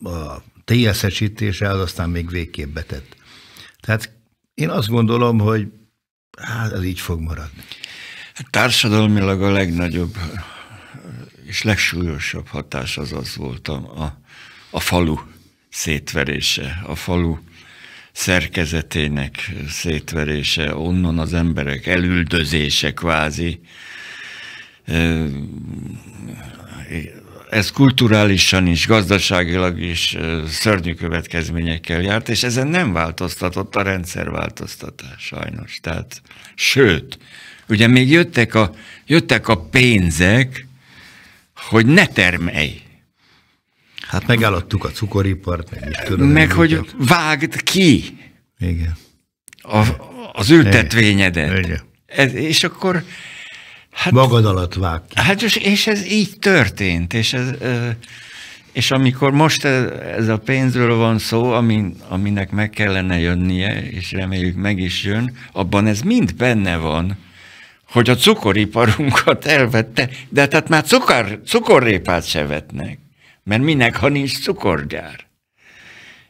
a TSZ-esítése az aztán még végképp betett. Tehát én azt gondolom, hogy hát ez így fog maradni. Hát társadalmilag a legnagyobb és legsúlyosabb hatás az az volt a, a a falu szétverése, a falu szerkezetének szétverése, onnan az emberek elüldözése kvázi. Ez kulturálisan is, gazdaságilag is szörnyű következményekkel járt, és ezen nem változtatott a rendszerváltoztatás sajnos. Tehát, sőt, ugye még jöttek a, jöttek a pénzek, hogy ne termelj Hát megállattuk a cukoripart, meg is tudom. Meg hogy vágd ki. Igen. A, az ültetvényedet. Igen. Ez, és akkor... Hát, Magad alatt vág ki. Hát és, és ez így történt, és ez... És amikor most ez a pénzről van szó, amin, aminek meg kellene jönnie, és reméljük meg is jön, abban ez mind benne van, hogy a cukoriparunkat elvette, de tehát hát már cukor, cukorrépát se vetnek. Mert minek, ha nincs cukorgyár?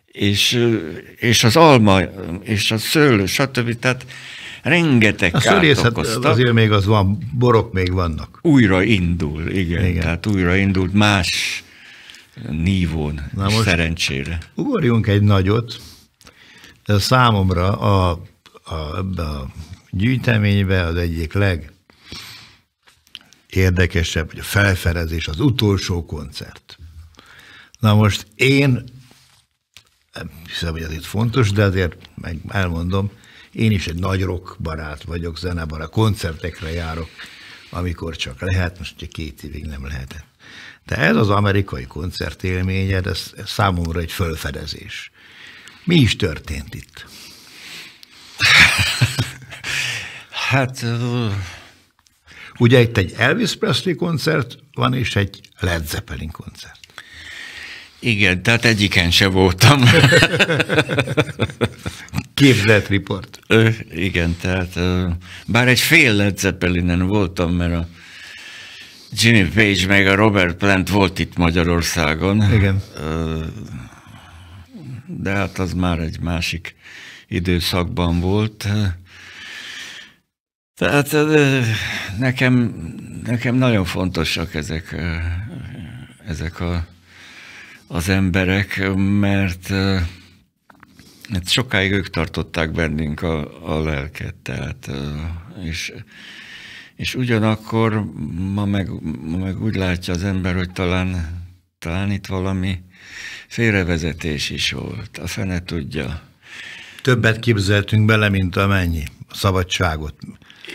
És, és az alma, és a szőlő, stb. Tehát rengeteg a kárt okozta. Azért még az van, borok még vannak. Újra indul, igen. igen. Tehát újra indult más nívón, Na most szerencsére. Ugorjunk egy nagyot. De számomra a, a, a gyűjteménybe az egyik leg érdekesebb, hogy a felfedezés, az utolsó koncert. Na most én, hiszem, hogy ez itt fontos, de azért meg elmondom, én is egy nagy rock barát vagyok, zenebara, koncertekre járok, amikor csak lehet, most csak két évig nem lehetett. De ez az amerikai koncertélményed, ez, ez számomra egy fölfedezés. Mi is történt itt? hát... Ugye itt egy Elvis Presley koncert van, és egy Led Zeppelin koncert. Igen, tehát egyiken se voltam. Képzelt riport. Igen, tehát bár egy fél Led Zeppelinen voltam, mert a Jimmy Page meg a Robert Plant volt itt Magyarországon. Igen. De hát az már egy másik időszakban volt. Tehát nekem, nekem nagyon fontosak ezek, ezek a az emberek, mert mert hát sokáig ők tartották bennünk a, a lelket, tehát, és, és ugyanakkor ma meg, ma meg úgy látja az ember, hogy talán, talán itt valami félrevezetés is volt, a fene tudja. Többet képzeltünk bele, mint amennyi, a szabadságot.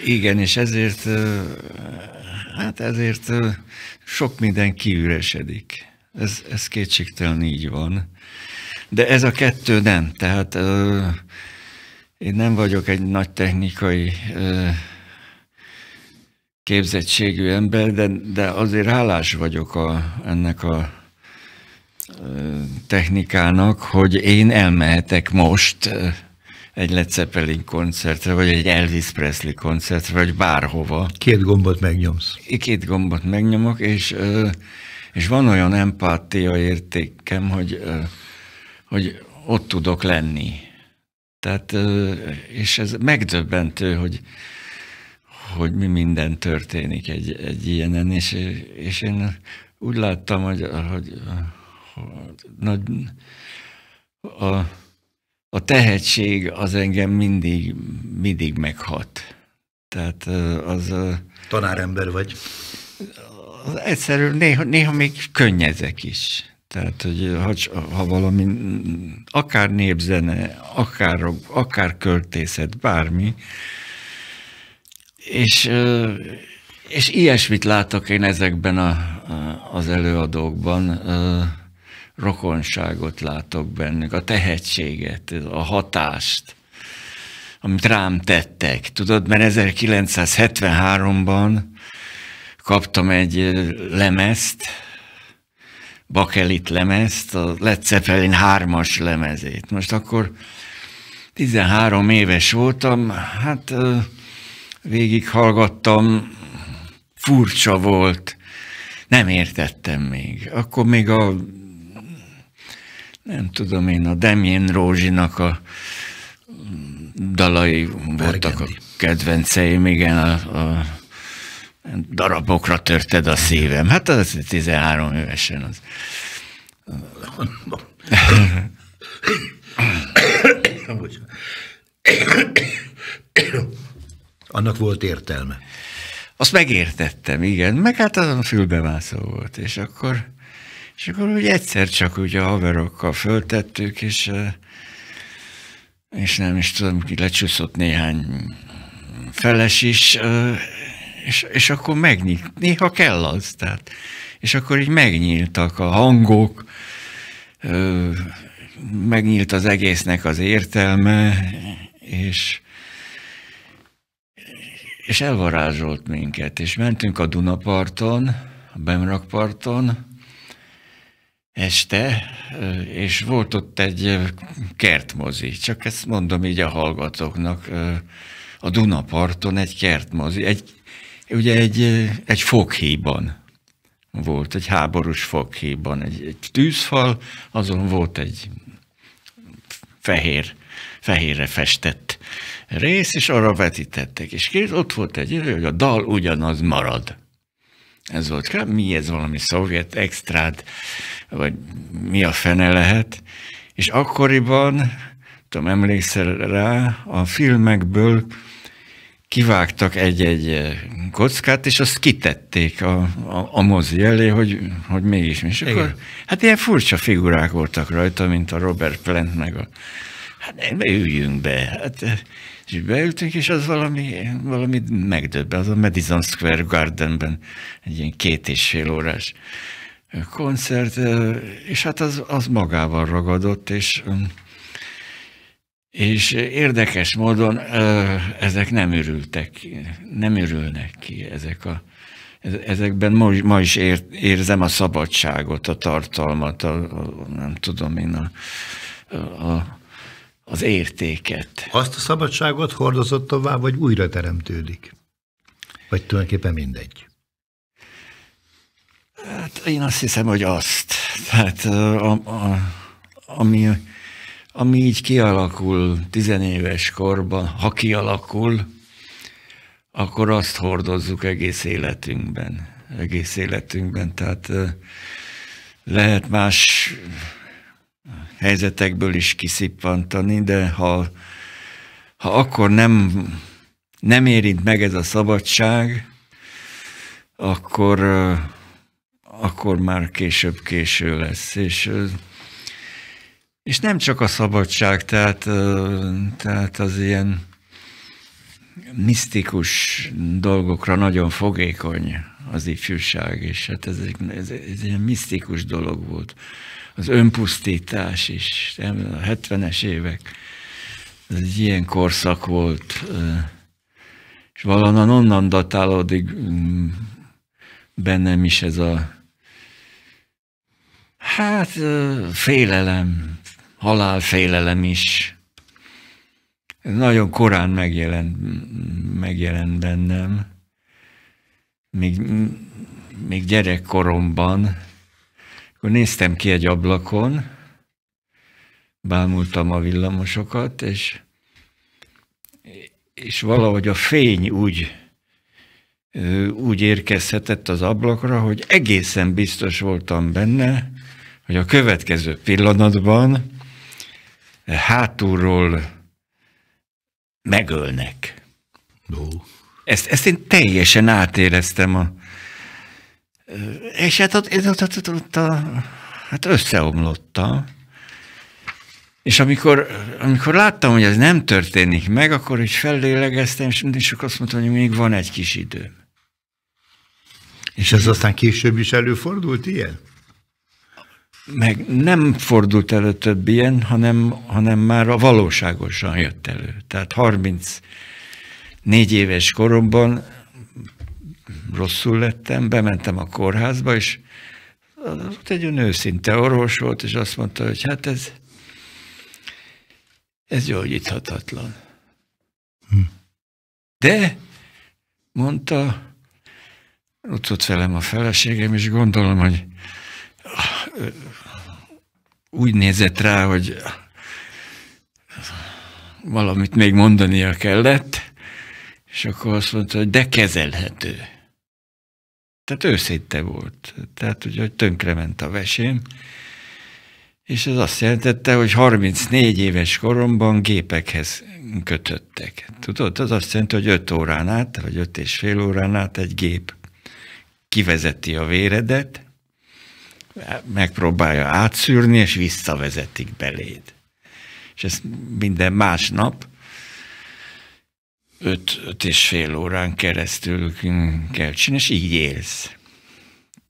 Igen, és ezért, hát ezért sok minden kiüresedik. Ez, ez kétségtelen így van. De ez a kettő nem. Tehát ö, én nem vagyok egy nagy technikai ö, képzettségű ember, de, de azért hálás vagyok a, ennek a technikának, hogy én elmehetek most egy Led Zeppelin koncertre, vagy egy Elvis Presley koncertre, vagy bárhova. Két gombot megnyomsz. Két gombot megnyomok, és és van olyan empátia értékem, hogy, hogy ott tudok lenni. Tehát, és ez megdöbbentő, hogy, hogy mi minden történik egy, egy ilyenen, és, és én úgy láttam, hogy, hogy, hogy nagy, a, a tehetség az engem mindig, mindig meghat. Tehát az... Tanárember vagy az egyszerű, néha, néha még könnyezek is. Tehát, hogy ha, ha valami, akár népzene, akár, akár költészet, bármi, és, és ilyesmit látok én ezekben a, az előadókban, rokonságot látok bennük, a tehetséget, a hatást, amit rám tettek. Tudod, mert 1973-ban kaptam egy lemezt, bakelit lemezt, a Led Zeppelin hármas lemezét. Most akkor 13 éves voltam, hát végig hallgattam, furcsa volt, nem értettem még. Akkor még a, nem tudom én, a Demjén Rózsinak a dalai Bergendi. voltak a kedvenceim, igen, a, a darabokra törted a szívem. Hát az 13 évesen az. Annak volt értelme. Azt megértettem, igen. Meg hát azon fülbevászó volt, és akkor, és akkor úgy egyszer csak ugye a haverokkal föltettük, és, és nem is tudom, ki lecsúszott néhány feles is, és, és akkor megnyílt, néha kell az, tehát. És akkor így megnyíltak a hangok, ö, megnyílt az egésznek az értelme, és, és elvarázsolt minket, és mentünk a Dunaparton, a Bemrakparton, este, és volt ott egy kertmozi, csak ezt mondom így a hallgatóknak, a Dunaparton egy kertmozi, egy ugye egy, egy foghéjban volt, egy háborús foghéjban, egy, egy tűzfal, azon volt egy fehér, fehérre festett rész, és arra vetítettek. És kész, ott volt egy idő, hogy a dal ugyanaz marad. Ez volt, mi ez valami szovjet extrád, vagy mi a fene lehet. És akkoriban, tudom, emlékszel rá, a filmekből kivágtak egy-egy eh, kockát, és azt kitették a, a, a mozi elé, hogy, hogy mégis mi. És akkor, hát ilyen furcsa figurák voltak rajta, mint a Robert Plant meg a... Hát ne, üljünk be. Hát, eh, és beültünk, és az valami, valami megdöbben, az a Madison Square Gardenben egy ilyen két és fél órás koncert, eh, és hát az, az magával ragadott, és mm, és érdekes módon ezek nem ürültek, ki, nem ürülnek ki ezek a Ezekben ma, ma is ér, érzem a szabadságot, a tartalmat, a, a, nem tudom én, a, a, az értéket. Azt a szabadságot hordozott tovább, vagy újra teremtődik? Vagy tulajdonképpen mindegy? Hát én azt hiszem, hogy azt. Tehát a, a, ami ami így kialakul tizenéves korban, ha kialakul, akkor azt hordozzuk egész életünkben. Egész életünkben. Tehát lehet más helyzetekből is kiszippantani, de ha, ha akkor nem, nem érint meg ez a szabadság, akkor, akkor már később késő lesz. És és nem csak a szabadság, tehát, tehát az ilyen misztikus dolgokra nagyon fogékony az ifjúság, és hát ez egy, ez, ez egy misztikus dolog volt. Az önpusztítás is, a 70-es évek, ez egy ilyen korszak volt, és valahonnan onnan datálódik mm, bennem is ez a hát félelem, halálfélelem is. Ez nagyon korán megjelent, megjelent bennem, még, még gyerekkoromban. Akkor néztem ki egy ablakon, bámultam a villamosokat, és, és valahogy a fény úgy, úgy érkezhetett az ablakra, hogy egészen biztos voltam benne, hogy a következő pillanatban hátulról megölnek. No. Ezt, ezt én teljesen átéreztem a... És hát ott, ott, ott, ott, ott a, hát összeomlottam. És amikor, amikor láttam, hogy ez nem történik meg, akkor is fellélegeztem, és mindig csak azt mondtam, hogy még van egy kis időm. És ez aztán később is előfordult ilyen? meg nem fordult elő több ilyen, hanem, hanem már a valóságosan jött elő. Tehát 34 éves koromban rosszul lettem, bementem a kórházba, és ott egy olyan őszinte orvos volt, és azt mondta, hogy hát ez, ez gyógyíthatatlan. Hm. De, mondta, ott ott velem a feleségem, és gondolom, hogy úgy nézett rá, hogy valamit még mondania kellett, és akkor azt mondta, hogy de kezelhető. Tehát őszinte volt. Tehát ugye, hogy tönkrement a vesém, és ez azt jelentette, hogy 34 éves koromban gépekhez kötöttek. Tudod, az azt jelenti, hogy 5 órán át, vagy 5 és fél órán át egy gép kivezeti a véredet, megpróbálja átszűrni, és visszavezetik beléd. És ezt minden másnap, öt, öt és fél órán keresztül kell csinálni, és így élsz.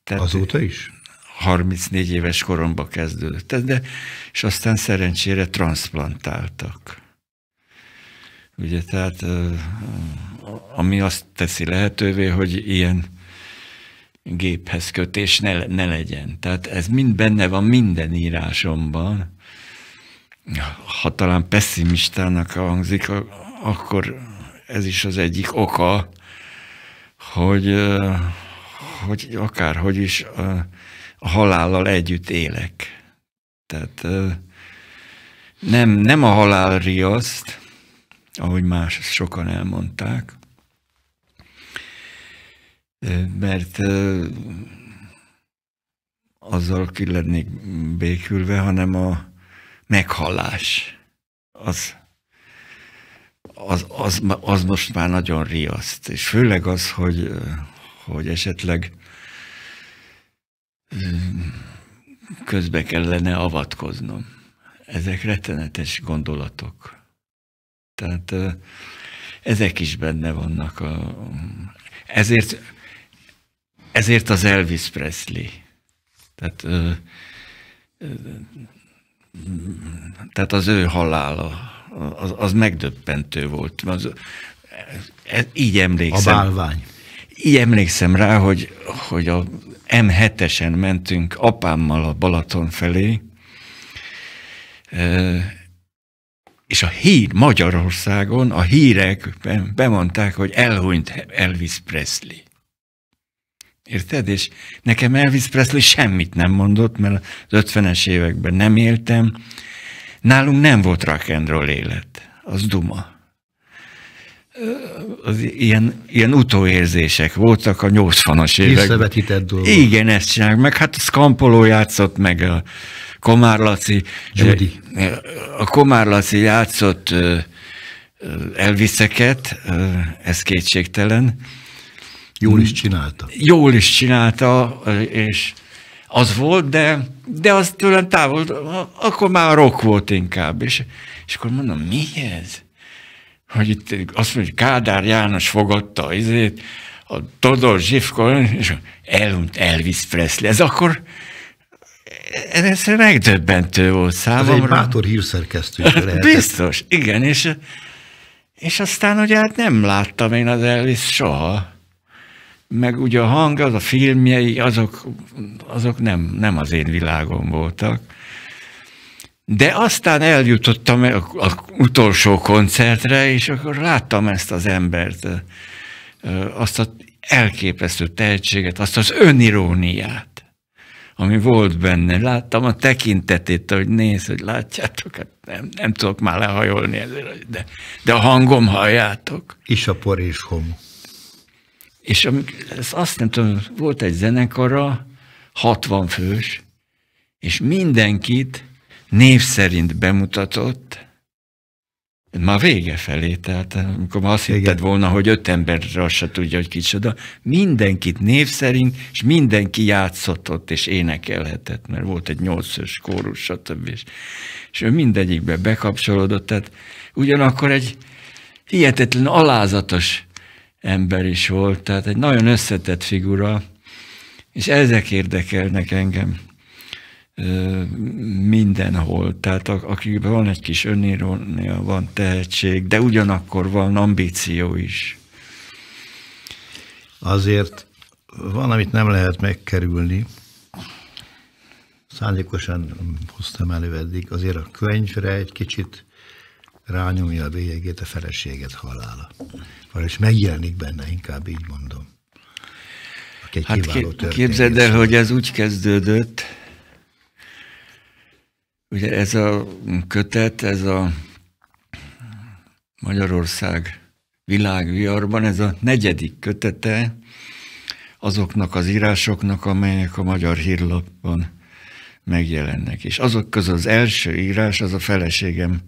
Tehát Azóta is? 34 éves koromba kezdődött ez, de és aztán szerencsére transplantáltak. Ugye, tehát ami azt teszi lehetővé, hogy ilyen géphez kötés ne, ne legyen. Tehát ez mind benne van minden írásomban. Ha talán pessimistának hangzik, akkor ez is az egyik oka, hogy, hogy akárhogy is a, a halállal együtt élek. Tehát nem, nem a halál riaszt, ahogy más sokan elmondták, mert azzal ki lennék békülve, hanem a meghallás. Az, az, az, az most már nagyon riaszt. És főleg az, hogy, hogy esetleg közbe kellene avatkoznom. Ezek rettenetes gondolatok. Tehát ezek is benne vannak. A, ezért ezért az Elvis Presley. Tehát, ö, ö, tehát az ő halála, az, az megdöbbentő volt. Az, ez, így emlékszem. A bálvány. Így emlékszem rá, hogy, hogy a M7-esen mentünk apámmal a Balaton felé, és a hír Magyarországon, a hírek bemondták, hogy elhunyt Elvis Presley. Érted? És nekem Elvis Presley semmit nem mondott, mert az 50-es években nem éltem. Nálunk nem volt rock and roll élet. Az duma. Az ilyen, ilyen utóérzések voltak a 80-as években. Visszavetített dolgok. Igen, ezt csinálják. Meg hát a Scampoló játszott, meg a Komár Laci. Judy. A Komár Laci játszott Elviseket, ez kétségtelen Jól is mm. csinálta. Jól is csinálta, és az volt, de, de az tőlem távol, akkor már rock volt inkább. És, és akkor mondom, mi ez? Hogy itt azt mondja, hogy Kádár János fogadta izét, a Todor Zsivko, és elhunyt Elvis Presley. Ez akkor ez megdöbbentő volt számomra. Ez egy bátor hírszerkesztő. Biztos, igen, és, és aztán ugye hát nem láttam én az Elvis soha meg ugye a hang, az a filmjei, azok, azok nem, nem az én világom voltak. De aztán eljutottam az utolsó koncertre, és akkor láttam ezt az embert, azt az elképesztő tehetséget, azt az öniróniát, ami volt benne. Láttam a tekintetét, hogy néz, hogy látjátok, hát nem, nem tudok már lehajolni, ezért, de, de a hangom halljátok. a por és homo. És ez azt nem tudom, volt egy zenekara, 60 fős, és mindenkit név szerint bemutatott, már vége felé, tehát amikor már azt hitted volna, hogy öt ember azt se tudja, hogy kicsoda, mindenkit név szerint, és mindenki játszott ott, és énekelhetett, mert volt egy nyolcös kórus, stb. És, és ő mindegyikbe bekapcsolódott, tehát ugyanakkor egy hihetetlen alázatos ember is volt, tehát egy nagyon összetett figura, és ezek érdekelnek engem mindenhol. Tehát akikben van egy kis önirónia, van tehetség, de ugyanakkor van ambíció is. Azért van, amit nem lehet megkerülni. Szándékosan hoztam elő eddig, azért a könyvre egy kicsit rányomja a bélyegét a feleséget halála és megjelenik benne, inkább így mondom. egy hát kép, képzeld el, hogy ez úgy kezdődött, ugye ez a kötet, ez a Magyarország világviharban, ez a negyedik kötete azoknak az írásoknak, amelyek a Magyar Hírlapban megjelennek. És azok közül az első írás, az a feleségem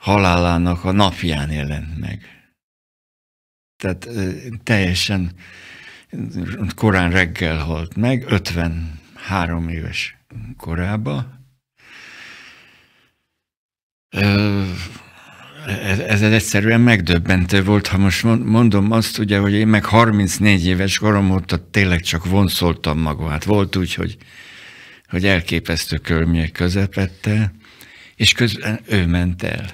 halálának a napján jelent meg. Tehát teljesen korán reggel halt meg, 53 éves korába. Ez, ez egyszerűen megdöbbentő volt, ha most mondom azt ugye, hogy én meg 34 éves korom óta tényleg csak vonszoltam magam. Hát volt úgy, hogy, hogy elképesztő körmények közepette, és közben ő ment el.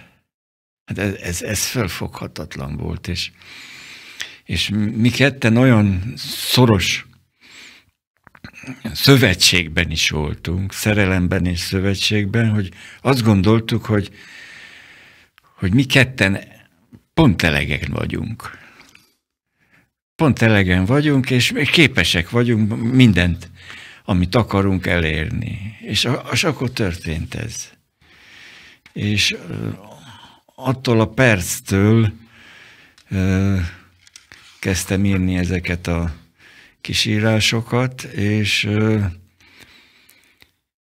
Hát ez, ez, ez fölfoghatatlan volt, és és mi ketten olyan szoros szövetségben is voltunk, szerelemben és szövetségben, hogy azt gondoltuk, hogy, hogy mi ketten pont elegen vagyunk. Pont elegen vagyunk, és képesek vagyunk mindent, amit akarunk elérni. És, és akkor történt ez. És attól a perctől elkezdtem írni ezeket a kis írásokat, és,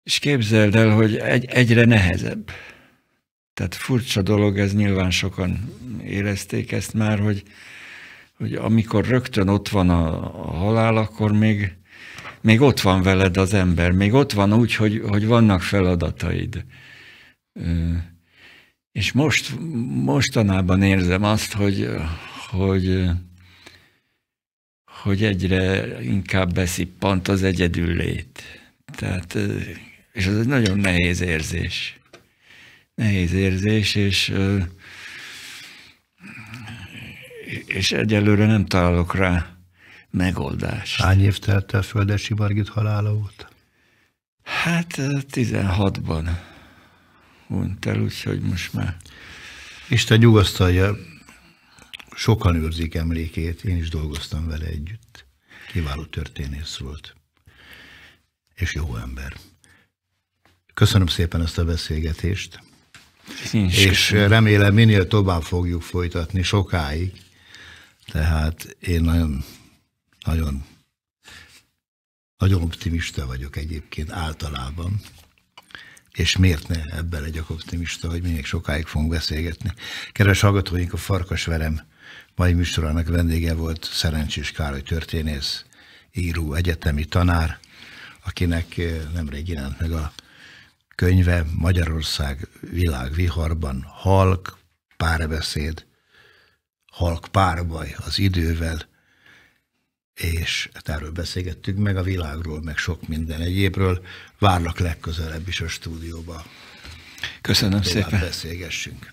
és képzeld el, hogy egy, egyre nehezebb. Tehát furcsa dolog, ez nyilván sokan érezték ezt már, hogy, hogy amikor rögtön ott van a, a halál, akkor még, még ott van veled az ember, még ott van úgy, hogy, hogy vannak feladataid. És most, mostanában érzem azt, hogy, hogy hogy egyre inkább beszippant az egyedüllét. Tehát, és az egy nagyon nehéz érzés. Nehéz érzés, és és egyelőre nem találok rá megoldást. Hány év telt el Földesi Margit halála volt. Hát 16-ban hunyt el, úgyhogy most már. Isten nyugasztalja sokan őrzik emlékét, én is dolgoztam vele együtt. Kiváló történész volt, és jó ember. Köszönöm szépen ezt a beszélgetést, és köszönöm. remélem minél tovább fogjuk folytatni sokáig, tehát én nagyon, nagyon, nagyon optimista vagyok egyébként általában, és miért ne ebben legyek optimista, hogy még sokáig fogunk beszélgetni. Keres hallgatóink, a Farkas Verem mai műsorának vendége volt Szerencsés Károly történész, író, egyetemi tanár, akinek eh, nemrég jelent meg a könyve Magyarország világviharban halk, párbeszéd, halk párbaj az idővel, és hát erről beszélgettünk meg a világról, meg sok minden egyébről. Várlak legközelebb is a stúdióba. Köszönöm Tovább szépen. beszélgessünk.